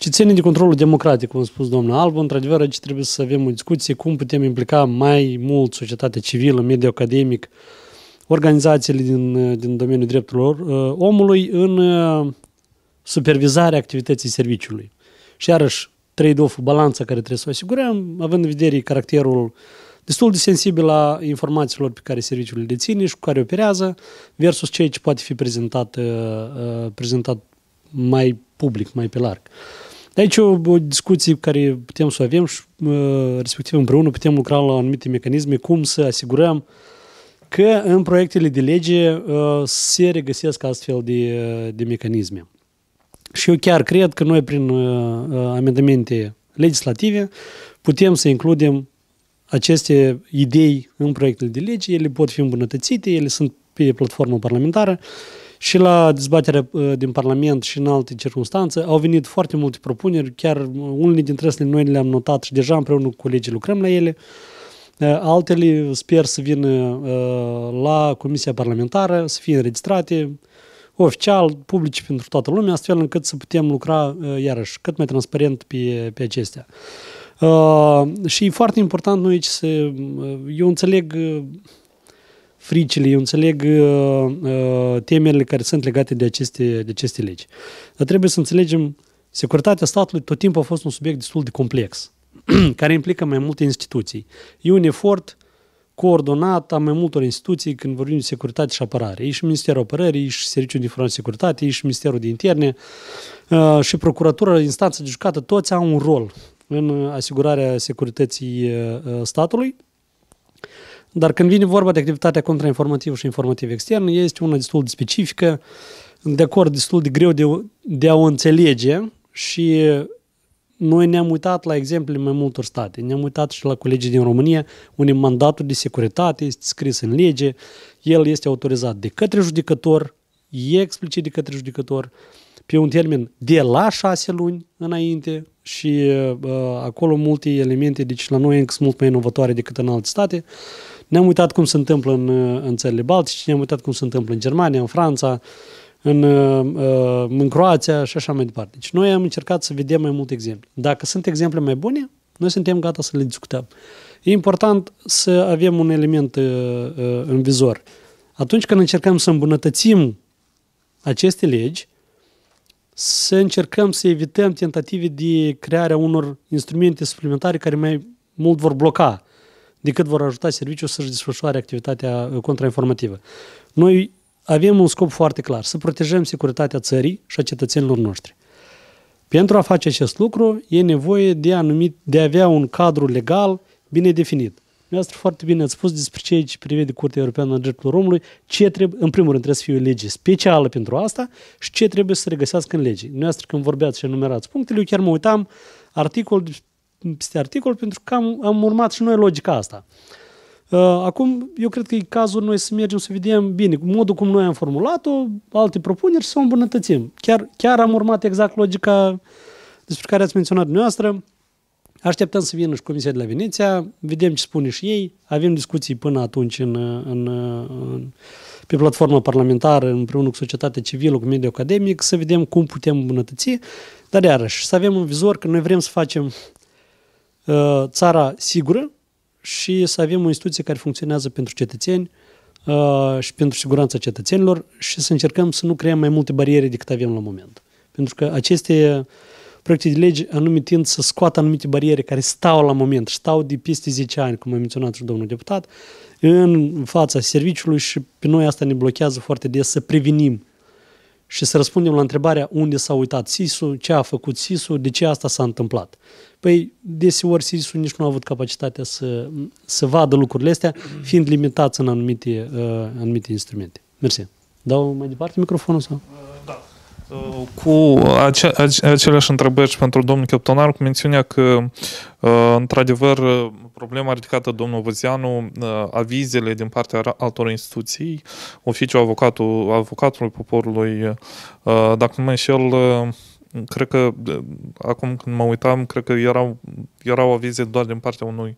Ce ține de controlul democratic, cum a spus domnul Albu, într-adevăr aici trebuie să avem o discuție cum putem implica mai mult societatea civilă, mediul academic, organizațiile din, din domeniul drepturilor uh, omului în uh, supervizarea activității serviciului. Și iarăși, trei off ul balanța care trebuie să o asigurăm, având în vedere caracterul destul de sensibil la informațiilor pe care serviciul le deține și cu care operează, versus ceea ce poate fi prezentat, uh, prezentat mai public, mai pe larg. Uh, de aici o, o discuție care putem să o avem și respectiv împreună putem lucra la anumite mecanisme, cum să asigurăm că în proiectele de lege ă, se regăsesc astfel de, de mecanisme. Și eu chiar cred că noi prin ă, ă, amendamente legislative putem să includem aceste idei în proiectele de lege, ele pot fi îmbunătățite, ele sunt pe platforma parlamentară, uh, și la dezbaterea uh, din Parlament și în alte circunstanțe au venit foarte multe propuneri, chiar uh, unele dintre ele noi le-am notat și deja împreună cu colegii lucrăm la ele. Uh, altele sper să vină la Comisia Parlamentară, să fie înregistrate oficial, publice pentru toată lumea, astfel încât să putem lucra iarăși cât mai transparent pe, pe acestea. Uh, și e foarte important noi aici să... Eu înțeleg fricile, eu înțeleg uh, uh, temerile care sunt legate de aceste, de aceste legi. Dar trebuie să înțelegem, securitatea statului tot timpul a fost un subiect destul de complex, care implică mai multe instituții. E un efort coordonat a mai multor instituții când vorbim de securitate și apărare. E și Ministerul Apărării, e și Serviciul de Informație de Securitate, e și Ministerul de Interne uh, și Procuratura, instanța de jucată, toți au un rol în asigurarea securității uh, statului dar când vine vorba de activitatea contrainformativă și informativ extern, este una destul de specifică, de acord destul de greu de, de a o înțelege și noi ne-am uitat la exemple mai multor state. Ne-am uitat și la colegii din România, unde mandatul de securitate este scris în lege, el este autorizat de către judecător, e explicit de către judecător, pe un termen de la șase luni înainte și uh, acolo multe elemente, deci la noi e sunt mult mai inovatoare decât în alte state. Uh, ne-am uitat cum se întâmplă în, uh, în țările baltice, ne-am uitat cum se întâmplă în Germania, în Franța, în, uh, uh, în Croația și așa mai departe. Deci noi am încercat să vedem mai multe exemple. Dacă sunt exemple mai bune, noi suntem gata să le discutăm. E important să avem un element în vizor. Atunci când încercăm să îmbunătățim aceste legi, să încercăm să evităm tentative de crearea unor instrumente suplimentare care mai mult vor bloca decât vor ajuta serviciul să-și desfășoare activitatea uh, contrainformativă. Noi avem un scop foarte clar, să protejăm securitatea țării și a cetățenilor noștri. Pentru a face acest lucru e nevoie de, anumit, de a avea un cadru legal bine definit. Dumneavoastră foarte bine ați spus despre ce aici prevede Curtea Europeană a Drepturilor Omului, ce trebuie, în primul rând trebuie să fie o lege specială pentru asta și ce trebuie să regăsească în lege. Dumneavoastră când vorbeați și enumerați punctele, eu chiar mă uitam articol peste articol pentru că am, am urmat și noi logica asta. Uh, acum, eu cred că e cazul noi să mergem să vedem bine modul cum noi am formulat-o, alte propuneri și să o îmbunătățim. Chiar, chiar am urmat exact logica despre care ați menționat dumneavoastră. Așteptăm să vină și Comisia de la Veneția, vedem ce spune și ei, avem discuții până atunci în, în, în, pe platforma parlamentară, împreună cu societatea civilă, cu mediul academic, să vedem cum putem îmbunătăți, dar iarăși să avem în vizor că noi vrem să facem Uh, țara sigură și să avem o instituție care funcționează pentru cetățeni uh, și pentru siguranța cetățenilor și să încercăm să nu creăm mai multe bariere decât avem la moment. Pentru că aceste proiecte de lege anume tind să scoată anumite bariere care stau la moment, stau de peste 10 ani, cum a menționat și domnul deputat, în fața serviciului și pe noi asta ne blochează foarte des să prevenim și să răspundem la întrebarea unde s-a uitat SIS-ul, ce a făcut SIS-ul, de ce asta s-a întâmplat. Păi, deseori sis nici nu a avut capacitatea să, să vadă lucrurile astea, fiind limitați în anumite, uh, anumite instrumente. Mersi. Dau mai departe microfonul
sau? Uh, Uh, cu ace- ace- aceleași întrebări pentru domnul Cheptonar, cu mențiunea că, uh, într-adevăr, problema ridicată domnul Văzianu, uh, avizele din partea altor instituții, oficiul avocatul, avocatului poporului, dacă nu mă înșel, cred că, acum când mă uitam, cred că erau, erau avize doar din partea unui,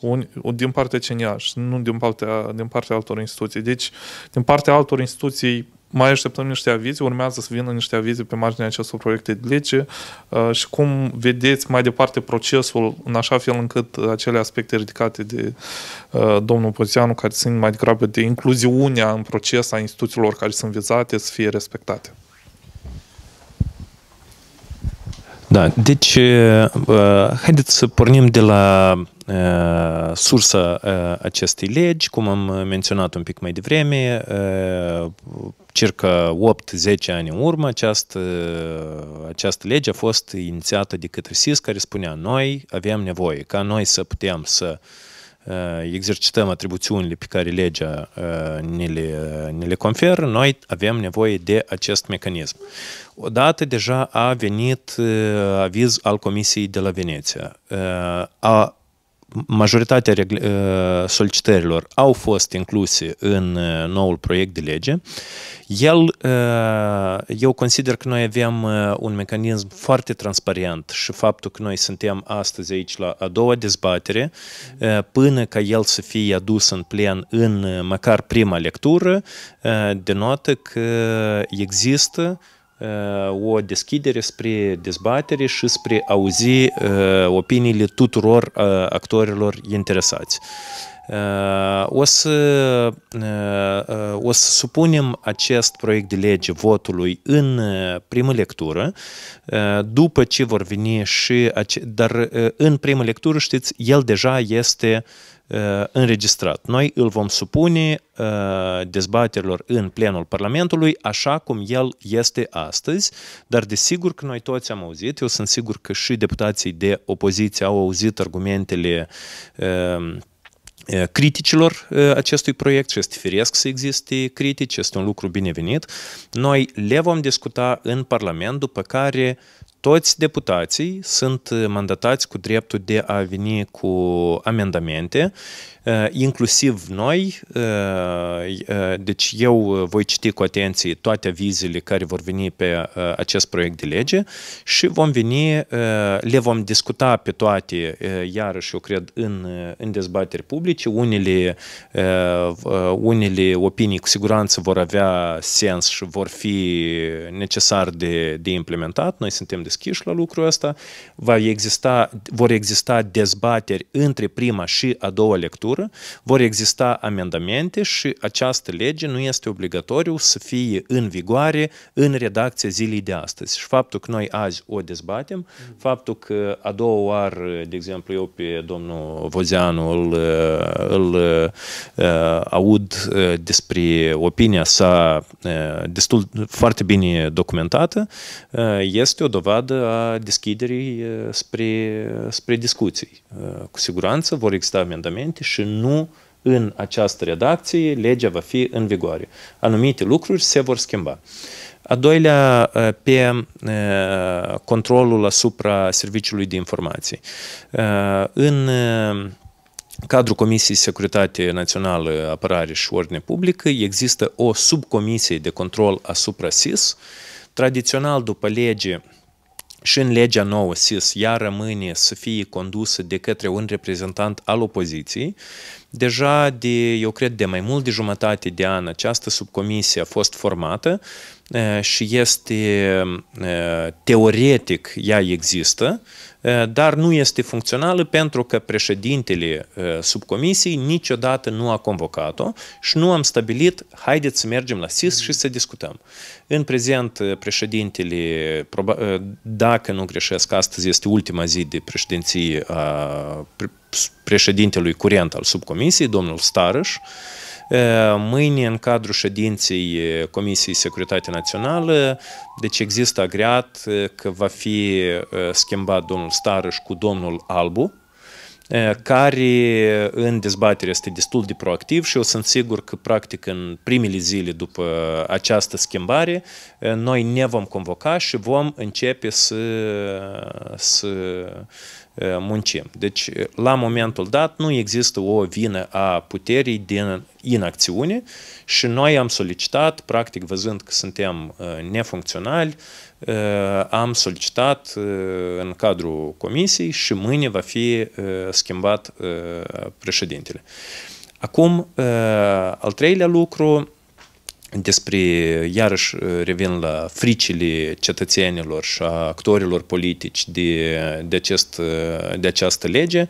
un, din partea CNIA și nu din partea, din partea altor instituții. Deci, din partea altor instituții, mai așteptăm niște avize, urmează să vină niște avize pe marginea acestor proiecte de lege uh, și cum vedeți mai departe procesul în așa fel încât uh, acele aspecte ridicate de uh, domnul Pozianu, care sunt mai degrabă de incluziunea în proces a instituțiilor care sunt vizate, să fie respectate.
Da, deci haideți să pornim de la Uh, sursă uh, acestei legi, cum am menționat un pic mai devreme, uh, circa 8-10 ani în urmă, această, această lege a fost inițiată de către SIS, care spunea noi aveam nevoie ca noi să putem să exercităm atribuțiunile pe care legea ne le, ne le conferă, noi avem nevoie de acest mecanism. Odată deja a venit aviz al Comisiei de la Veneția. A majoritatea ă, solicitărilor au fost incluse în ă, noul proiect de lege. El, ă, eu consider că noi avem un mecanism foarte transparent și faptul că noi suntem astăzi aici la a doua dezbatere, până ca el să fie adus în plen în măcar prima lectură, denotă că există o deschidere spre dezbatere și spre auzi uh, opiniile tuturor uh, actorilor interesați. Uh, o să, o să supunem acest proiect de lege votului în primă lectură, după ce vor veni și, dar în primă lectură, știți, el deja este Uh, înregistrat. Noi îl vom supune uh, dezbaterilor în plenul Parlamentului așa cum el este astăzi, dar desigur că noi toți am auzit, eu sunt sigur că și deputații de opoziție au auzit argumentele uh, criticilor acestui proiect și este firesc să existe critici, este un lucru binevenit. Noi le vom discuta în Parlament, după care uh, toți deputații sunt uh, mandatați cu dreptul de a veni cu amendamente, uh, inclusiv noi. Uh, deci eu voi citi cu atenție toate avizele care vor veni pe acest proiect de lege și vom veni, le vom discuta pe toate, iarăși eu cred, în, în dezbateri publice. Unele, unele opinii cu siguranță vor avea sens și vor fi necesar de, de implementat. Noi suntem deschiși la lucrul ăsta, va exista, vor exista dezbateri între prima și a doua lectură, vor exista amendamente și această lege nu este obligatoriu să fie în vigoare în redacție zilei de astăzi. Și faptul că noi azi o dezbatem, faptul că a doua oară, de exemplu, eu pe domnul Vozeanu îl, îl uh, aud uh, despre opinia sa uh, destul foarte bine documentată, este o dovadă dovadă a deschiderii spre, spre discuții. Cu siguranță vor exista amendamente și nu în această redacție legea va fi în vigoare. Anumite lucruri se vor schimba. A doilea, pe controlul asupra serviciului de informații. În cadrul Comisiei Securitate Națională, Apărare și Ordine Publică există o subcomisie de control asupra SIS. Tradițional, după lege, și în legea nouă SIS ea rămâne să fie condusă de către un reprezentant al opoziției. Deja de, eu cred, de mai mult de jumătate de an această subcomisie a fost formată eh, și este eh, teoretic ea există, dar nu este funcțională pentru că președintele subcomisiei niciodată nu a convocat-o și nu am stabilit, haideți să mergem la SIS și să discutăm. În prezent, președintele, dacă nu greșesc, astăzi este ultima zi de președinție a președintelui curent al subcomisiei, domnul Starăș, Mâine, în cadrul ședinței Comisiei Securitate Națională, deci există agreat că va fi schimbat domnul Starăș cu domnul Albu, care în dezbatere este destul de proactiv și eu sunt sigur că practic în primele zile după această schimbare noi ne vom convoca și vom începe să, să muncim. Deci, la momentul dat, nu există o vină a puterii din inacțiune și noi am solicitat, practic văzând că suntem nefuncționali, am solicitat în cadrul comisiei și mâine va fi schimbat președintele. Acum, al treilea lucru, despre, iarăși uh, revin la fricile cetățenilor și a actorilor politici de, de, acest, uh, de această lege,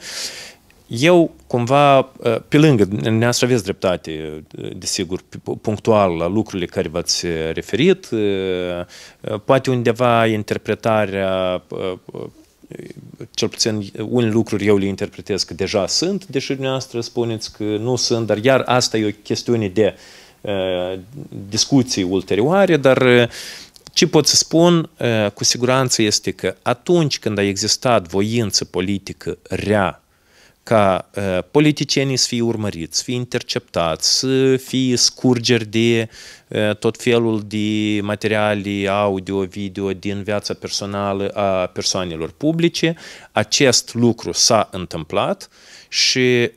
eu cumva, uh, pe lângă, dumneavoastră aveți dreptate, desigur, punctual la lucrurile care v-ați referit, poate undeva interpretarea cel puțin unii lucruri eu le interpretez că deja sunt, deși dumneavoastră spuneți că nu sunt, dar iar asta e o chestiune de uh, discuții ulterioare, dar ce pot să spun cu siguranță este că atunci când a existat voință politică rea ca politicienii să fie urmăriți, să fie interceptați, să fie scurgeri de tot felul de materiale audio-video din viața personală a persoanelor publice. Acest lucru s-a întâmplat și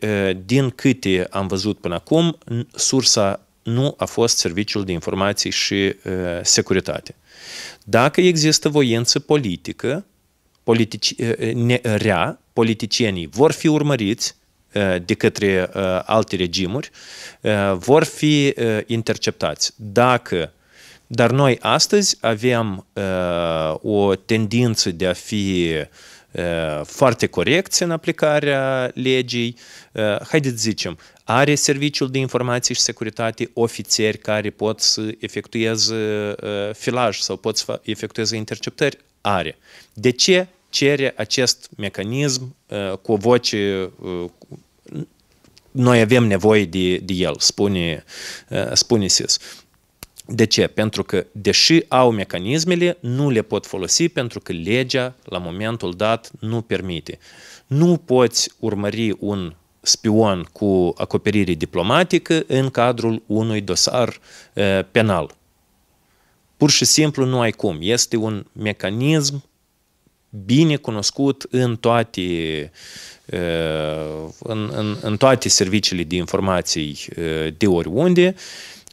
din câte am văzut până acum, sursa nu a fost Serviciul de Informații și Securitate. Dacă există voință politică, politici, ne, rea, politicienii vor fi urmăriți de către alte regimuri, vor fi interceptați. Dacă dar noi astăzi avem o tendință de a fi uh, Э, foarte corecți în aplicarea legii. Э, haideți zicem, are Serviciul de Informații și Securitate ofițeri care pot să efectueze eh, filaj sau pot să efectueze interceptări? Are. De ce cere acest mecanism eh, cu o voce eh, noi avem nevoie de, de el, spune, spune SIS. De ce? Pentru că, deși au mecanismele, nu le pot folosi pentru că legea, la momentul dat, nu permite. Nu poți urmări un spion cu acoperire diplomatică în cadrul unui dosar e, penal. Pur și simplu nu ai cum. Este un mecanism bine cunoscut în toate, în, în, în toate serviciile de informații de oriunde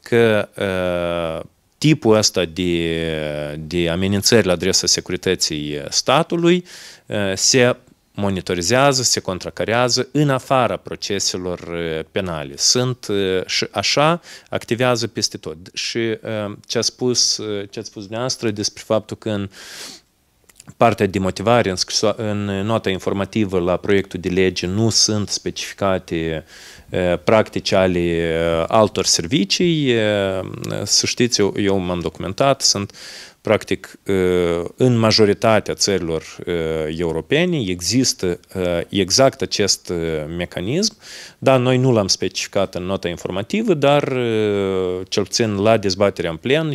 că ă, tipul ăsta de, de amenințări la adresa securității statului ă, se monitorizează, se contracarează în afara proceselor ă, penale. Sunt și așa, activează peste tot. Și ce a spus, ce a spus dumneavoastră despre faptul că în partea de motivare, în, în nota informativă la proiectul de lege, nu sunt specificate uh, practici ale altor servicii. Să știți, eu, eu m-am documentat, sunt practic în majoritatea țărilor europene există exact acest mecanism. Da, noi nu l-am specificat în nota informativă, dar cel puțin la dezbaterea în plen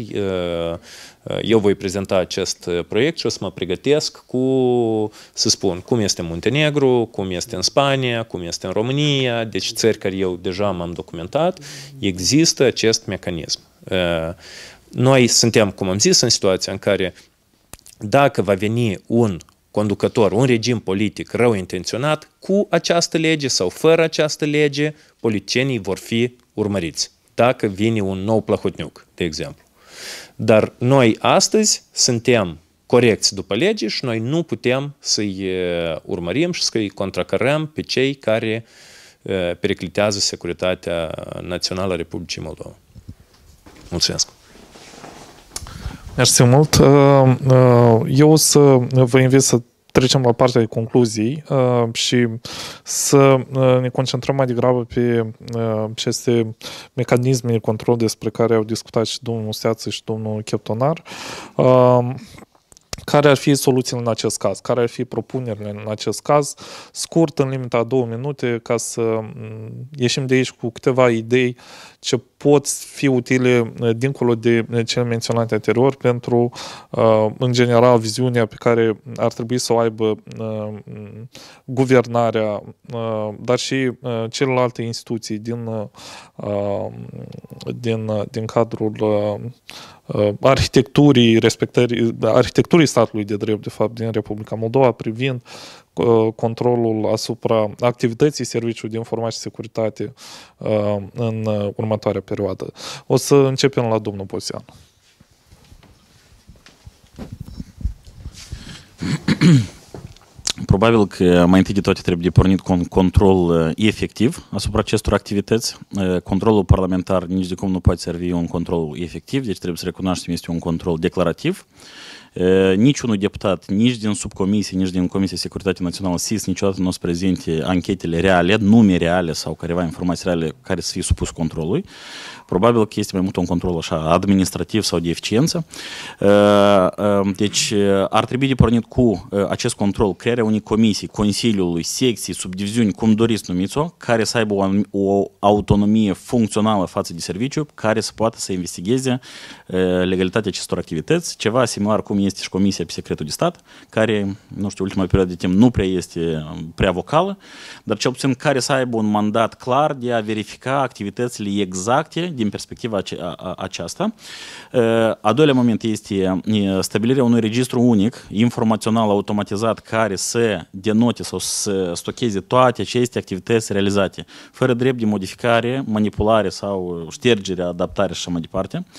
Eh, eu voi prezenta acest eh, proiect și o să mă pregătesc cu, să spun, cum este în Muntenegru, cum este în Spania, cum este în România, deci țări care eu deja m-am documentat, există acest mecanism. Eh, noi suntem, cum am zis, în situația în care dacă va veni un conducător, un regim politic rău intenționat, cu această lege sau fără această lege, politicienii vor fi urmăriți. Dacă vine un nou plahotniuc, de exemplu. Dar noi astăzi suntem corecți după lege și noi nu putem să-i urmărim și să-i contracărăm pe cei care periclitează securitatea națională a Republicii Moldova. Mulțumesc!
Mersi mult! Ă, ă, eu o să vă invit să trecem la partea de concluzii uh, și să uh, ne concentrăm mai degrabă pe uh, aceste mecanisme de control despre care au discutat și domnul Seață și domnul Cheptonar. Uh, care ar fi soluțiile în acest caz? Care ar fi propunerile în acest caz? Scurt, în limita a două minute, ca să ieșim de aici cu câteva idei ce pot fi utile dincolo de cele menționate anterior pentru, în general, viziunea pe care ar trebui să o aibă guvernarea, dar și celelalte instituții din, din, din cadrul Uh, arhitecturii respectării, arhitecturii statului de drept, de fapt, din Republica Moldova, privind uh, controlul asupra activității Serviciului de Informație și Securitate uh, în următoarea perioadă. O să începem la domnul
Mm-hmm. Probabil că mai întâi de toate trebuie de pornit cu un control uh, efectiv asupra acestor activități. Uh, controlul parlamentar nici de cum nu poate servi un control efectiv, deci trebuie să recunoaștem este un control declarativ. Uh, niciunul deputat, nici din subcomisie, nici din Comisia Securitate Națională SIS niciodată nu o să prezinte anchetele reale, nume reale sau careva informații reale care să fie supus controlului. Probabil că este mai mult un control așa administrativ sau de eficiență. Uh, uh, deci uh, ar trebui de pornit cu acest control crearea unei comisii, Consiliului, secții, subdiviziuni, cum doriți numiți-o, care să aibă o, autonomie funcțională față de serviciu, care să poată să investigheze legalitatea acestor activități, ceva similar cum este și Comisia pe Secretul de Stat, care, nu știu, ultima perioadă de timp nu prea este um, prea vocală, dar cel puțin care să aibă un mandat clar de a verifica activitățile exacte din perspectiva aceasta. A doilea moment este stabilirea unui registru unic, informațional, automatizat, care să denote sau să stocheze toate aceste activități realizate, fără drept de modificare, manipulare sau ștergere, adaptare și așa mai departe. Uh,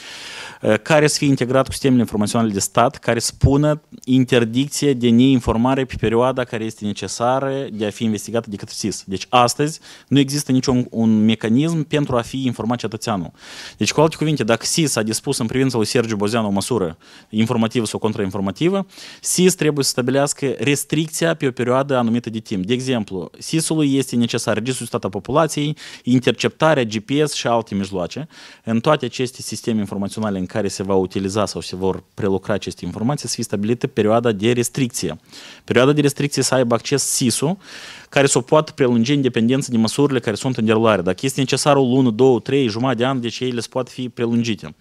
Eh, care să fie integrat cu sistemele informaționale de stat, care spună interdicție de neinformare pe perioada care este necesară de a fi investigată de către SIS. Deci astăzi nu există niciun un mecanism pentru a fi informat cetățeanul. Deci, cu alte cuvinte, dacă SIS a dispus în privința lui Sergiu Bozeanu o măsură informativă sau contrainformativă, SIS trebuie să stabilească restricția pe o perioadă anumită de timp. De exemplu, SIS-ului este necesar registrul stat populației, interceptarea GPS și alte mijloace. În toate aceste sisteme informaționale în care se va utiliza sau se vor prelucra aceste informații să fie stabilită perioada de restricție. Perioada de restricție să aibă acces SIS-ul, care să o poată prelungi în dependență de măsurile care sunt în derulare. Dacă este necesar o lună, două, trei, jumătate de ani, deci ele se pot fi prelungite.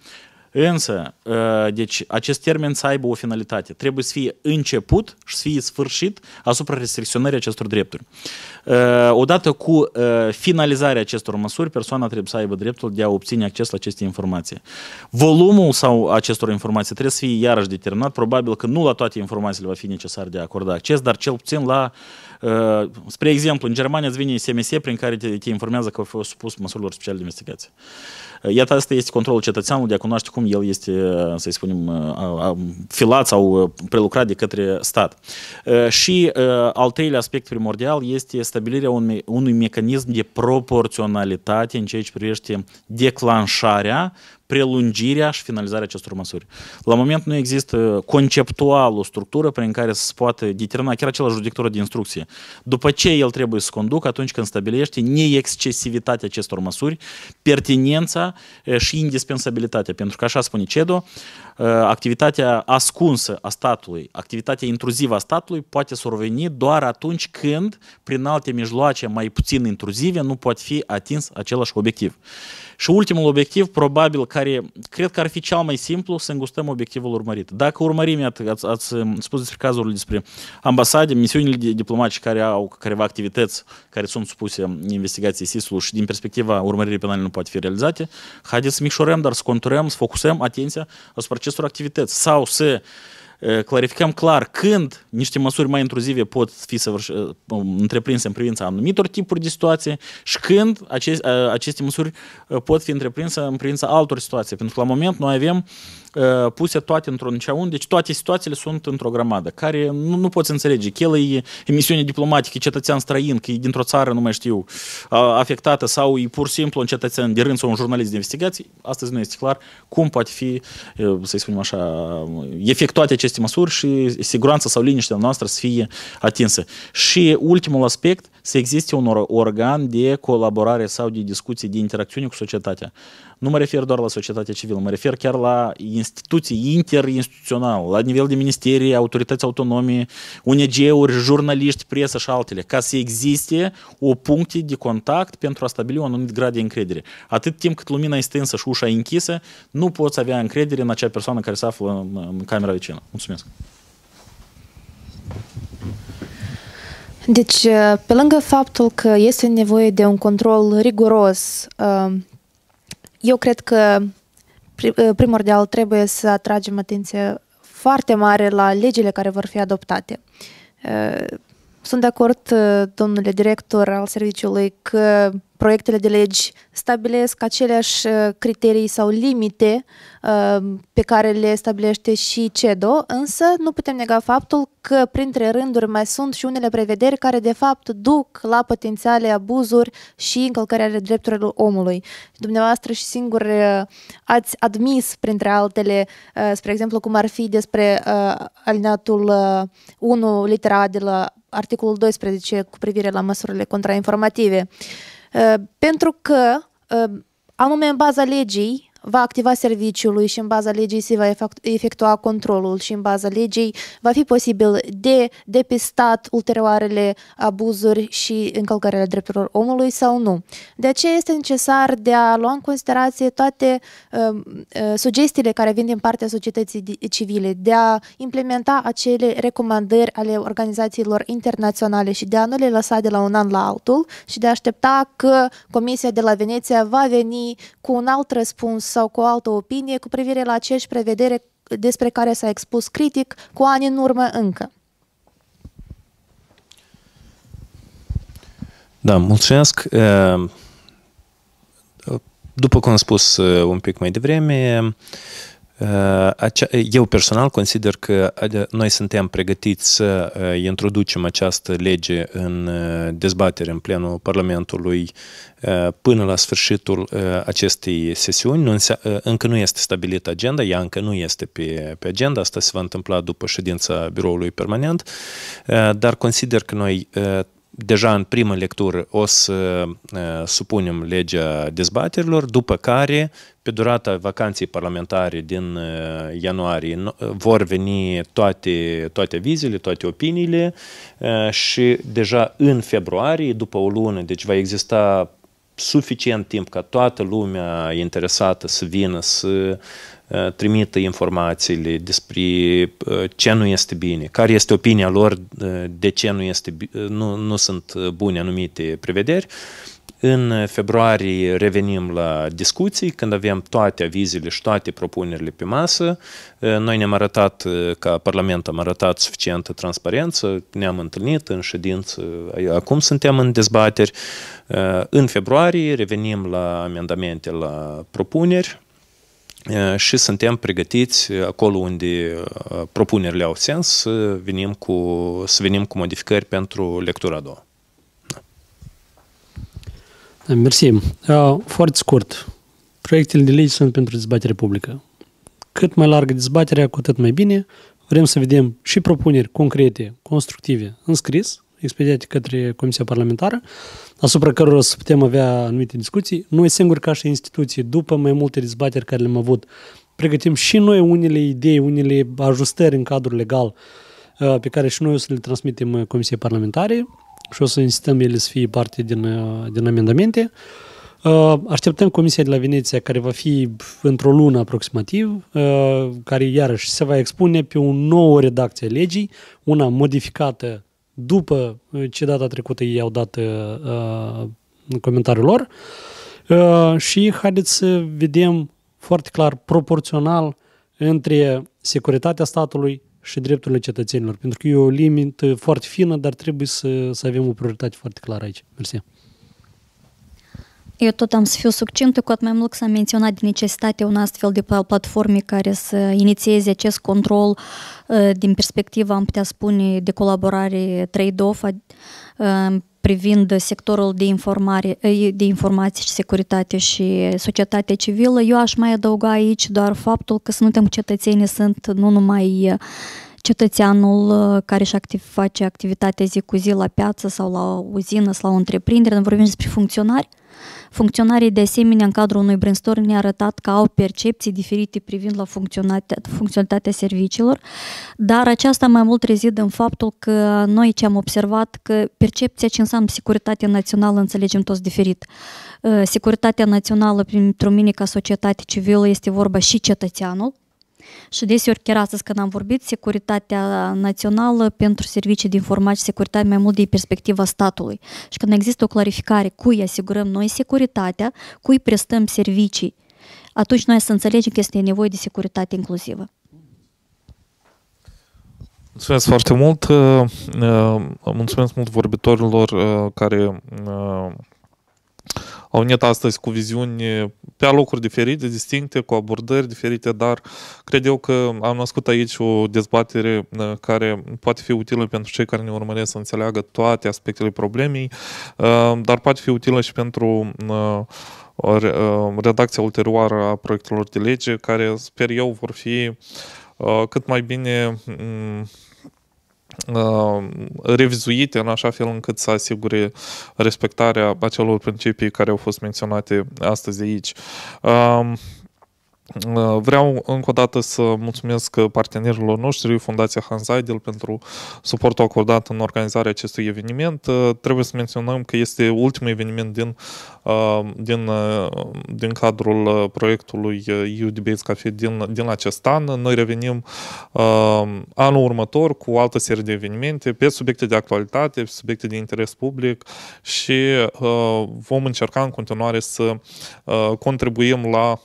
Însă, ă, deci, acest termen să aibă o finalitate. Trebuie să fie început și să fie sfârșit asupra restricționării acestor drepturi. Ă, odată cu ă, finalizarea acestor măsuri, persoana trebuie să aibă dreptul de a obține acces la aceste informații. Volumul sau acestor informații trebuie să fie iarăși determinat. Probabil că nu la toate informațiile va fi necesar de a acorda acces, dar cel puțin la uh, Э, Spre exemplu, în Germania îți vine SMS prin care te, te informează că au fost supus măsurilor speciale de investigație. Iată, asta este controlul cetățeanului de a cunoaște cum el este, să spunem, filat sau uh, prelucrat de către stat. Э, și э, al treilea aspect primordial este stabilirea unui, unui mecanism de proporționalitate în ceea ce privește declanșarea prelungirea și finalizarea acestor măsuri. La moment nu există conceptual o structură prin care se poate determina chiar același judecător de instrucție. După ce el trebuie să conducă atunci când stabilește neexcesivitatea acestor măsuri, pertinența și indispensabilitatea. Pentru că așa spune CEDO, activitatea ascunsă a statului, activitatea intruzivă a statului poate surveni doar atunci când, prin alte mijloace mai puțin intruzive, nu poate fi atins același obiectiv. Și ultimul obiectiv, probabil, care cred că ar fi cel mai simplu, să îngustăm obiectivul urmărit. Dacă urmărim, iată, ați, ați um, spus despre cazurile despre ambasade, misiunile diplomatice care au careva activități care sunt supuse investigației sis și din perspectiva urmăririi penale nu poate fi realizate, haideți să micșorăm, dar să conturăm, să focusăm atenția asupra acestor activități sau să clarificăm э, clar când niște măsuri mai intruzive pot fi săvârș- э, ă, întreprinse în privința anumitor tipuri de situații și când aceste, ă, aceste măsuri ă, pot fi întreprinse în privința altor situații. Pentru că la moment noi avem uh, Uh, puse toate într-un ceaun, deci toate situațiile sunt într-o grămadă, care nu, nu poți înțelege, că el e emisiune diplomatică, e cetățean străin, că e dintr-o țară, nu mai știu, afectată sau e pur și simplu un cetățean de rând sau un jurnalist de investigații, astăzi nu este clar cum poate fi, uh, să spunem așa, uh, efectuate aceste măsuri și siguranța sau liniștea noastră să fie atinsă. Și ultimul aspect, să existe un organ de colaborare sau de discuții, de interacțiune cu societatea. Nu mă refer doar la societatea civilă, mă refer chiar la instituții interinstituționale, la nivel de ministerii, autorități autonome, ung uri jurnaliști, presă și altele, ca să existe o puncte de contact pentru a stabili un anumit grad de încredere. Atât timp cât lumina este stânsă și ușa închisă, nu poți avea încredere în acea persoană care se află în camera vecină. Mulțumesc!
Deci, uh, pe lângă faptul că este nevoie de un control riguros, uh, eu cred că uh, primordial trebuie să atragem atenție foarte mare la legile care vor fi adoptate. Sunt de acord, domnule director al serviciului, că proiectele de legi stabilesc aceleași uh, criterii sau limite uh, pe care le stabilește și CEDO, însă nu putem nega faptul că printre rânduri mai sunt și unele prevederi care de fapt duc la potențiale abuzuri și încălcări ale drepturilor omului. Dumneavoastră și singur uh, ați admis printre altele, spre exemplu, cum ar fi despre alineatul 1 litera de la articolul 12 cu privire la măsurile contrainformative. Uh, Uh, pentru că, uh, anume în baza legii, va activa serviciului și în baza legii se va efectua controlul și în baza legii va fi posibil de depistat ulterioarele abuzuri și încălcările drepturilor omului sau nu. De aceea este necesar de a lua în considerație toate uh, uh, sugestiile care vin din partea societății civile, de a implementa acele recomandări ale organizațiilor internaționale și de a nu le lăsa de la un an la altul și de a aștepta că Comisia de la Veneția va veni cu un alt răspuns sau cu o altă opinie cu privire la acești prevedere despre care s-a expus critic cu ani în urmă încă.
Da, mulțumesc. După cum am spus un pic mai devreme, Uh, uh, eu personal consider că uh, noi suntem pregătiți să introducem această lege în dezbatere în plenul Parlamentului până la sfârșitul acestei sesiuni. Nu încă nu este stabilită agenda, ea încă nu este pe, pe agenda, asta se va întâmpla după ședința biroului permanent, dar consider că noi deja în primă lectură o să supunem legea dezbaterilor, după care, pe durata vacanței parlamentare din ianuarie, vor veni toate, toate vizele, toate opiniile și deja în februarie, după o lună, deci va exista suficient timp ca toată lumea interesată să vină să trimită informațiile despre uh, ce nu este bine, care este opinia lor, uh, de ce nu, este, uh, nu, nu sunt bune anumite prevederi. În februarie revenim la discuții, când avem toate avizele și toate propunerile pe masă. Noi ne-am arătat, ca Parlament am arătat suficientă transparență, ne-am întâlnit în ședință, acum suntem în dezbateri. În februarie revenim la amendamente, la propuneri Э, și suntem pregătiți э, acolo unde э, propunerile au sens să venim cu, să venim cu modificări pentru lectura a doua. Da.
da mersi. Uh, foarte scurt. Proiectele de lege sunt pentru dezbatere publică. Cât mai largă dezbaterea, cu atât mai bine. Vrem să vedem și propuneri concrete, constructive, înscris, expediate către Comisia Parlamentară, asupra cărora să putem avea anumite discuții. Noi singuri ca și instituții, după mai multe dezbateri care le-am avut, pregătim și noi unele idei, unele ajustări în cadrul legal uh, pe care și noi o să le transmitem uh, Comisiei Parlamentare și o să insistăm ele să fie parte din, uh, din amendamente. Așteptăm Comisia de la Veneția, care va fi într-o lună aproximativ, care iarăși se va expune pe o nouă redacție a legii, una modificată după uh, ce data trecută ei au dat uh, uh, comentariul lor uh, și haideți să vedem foarte clar proporțional între securitatea statului și drepturile cetățenilor, pentru că e o limită foarte fină, dar trebuie să, să avem o prioritate foarte clară aici. Mersi.
Eu tot am să fiu succintă, cu atât mai mult că s-a menționat de necesitatea un astfel de platforme care să inițieze acest control uh, din perspectiva, am putea spune, de colaborare trade-off uh, privind sectorul de, informare, uh, de informații și securitate și societatea civilă. Eu aș mai adăuga aici doar faptul că suntem cetățenii, sunt nu numai cetățeanul care își activ, face activitatea zi cu zi la piață sau la uzină sau la o întreprindere, vorbim despre funcționari, Funcționarii de asemenea, în cadrul unui brainstorm, ne-a arătat că au percepții diferite privind la funcționalitatea serviciilor, dar aceasta mai mult rezidă în faptul că noi ce am observat, că percepția ce înseamnă securitatea națională înțelegem toți diferit. Ă, securitatea națională pentru mine ca societate civilă este vorba și cetățeanul, și deseori chiar astăzi când am vorbit, securitatea națională pentru servicii de informații, securitate mai mult de perspectiva statului. Și când există o clarificare cui asigurăm noi securitatea, cui prestăm servicii, atunci noi să înțelegem că este nevoie de securitate inclusivă.
Mulțumesc foarte mult. Uh, uh, mulțumesc mult vorbitorilor uh, care au venit astăzi cu viziuni eh, pe locuri diferite, distincte, cu abordări diferite, dar cred eu că am născut aici o dezbatere eh, care poate fi utilă pentru cei care ne urmăresc să înțeleagă toate aspectele problemei, eh, dar poate fi utilă și pentru redacția ulterioară a proiectelor de lege, care sper eu vor fi cât mai bine mm, Uh, revizuite în așa fel încât să asigure respectarea acelor principii care au fost menționate astăzi aici. Um, uh, vreau încă o dată să mulțumesc partenerilor noștri, Fundația Hans Eidel, pentru suportul acordat în organizarea acestui eveniment. Uh, trebuie să menționăm că este ultimul eveniment din din, din cadrul proiectului EU Debates Cafe din, din acest an. Noi revenim anul următor cu o altă serie de evenimente pe subiecte de actualitate, pe subiecte de interes public și vom încerca în continuare să contribuim la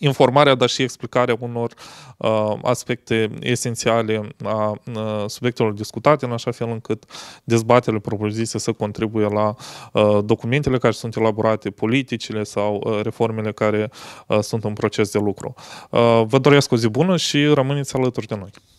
informarea, dar și explicarea unor uh, aspecte esențiale a uh, subiectelor discutate, în așa fel încât dezbaterile propriu să contribuie la uh, documentele care sunt elaborate, politicile sau uh, reformele care uh, sunt în proces de lucru. Uh, vă doresc o zi bună și
rămâneți alături de noi!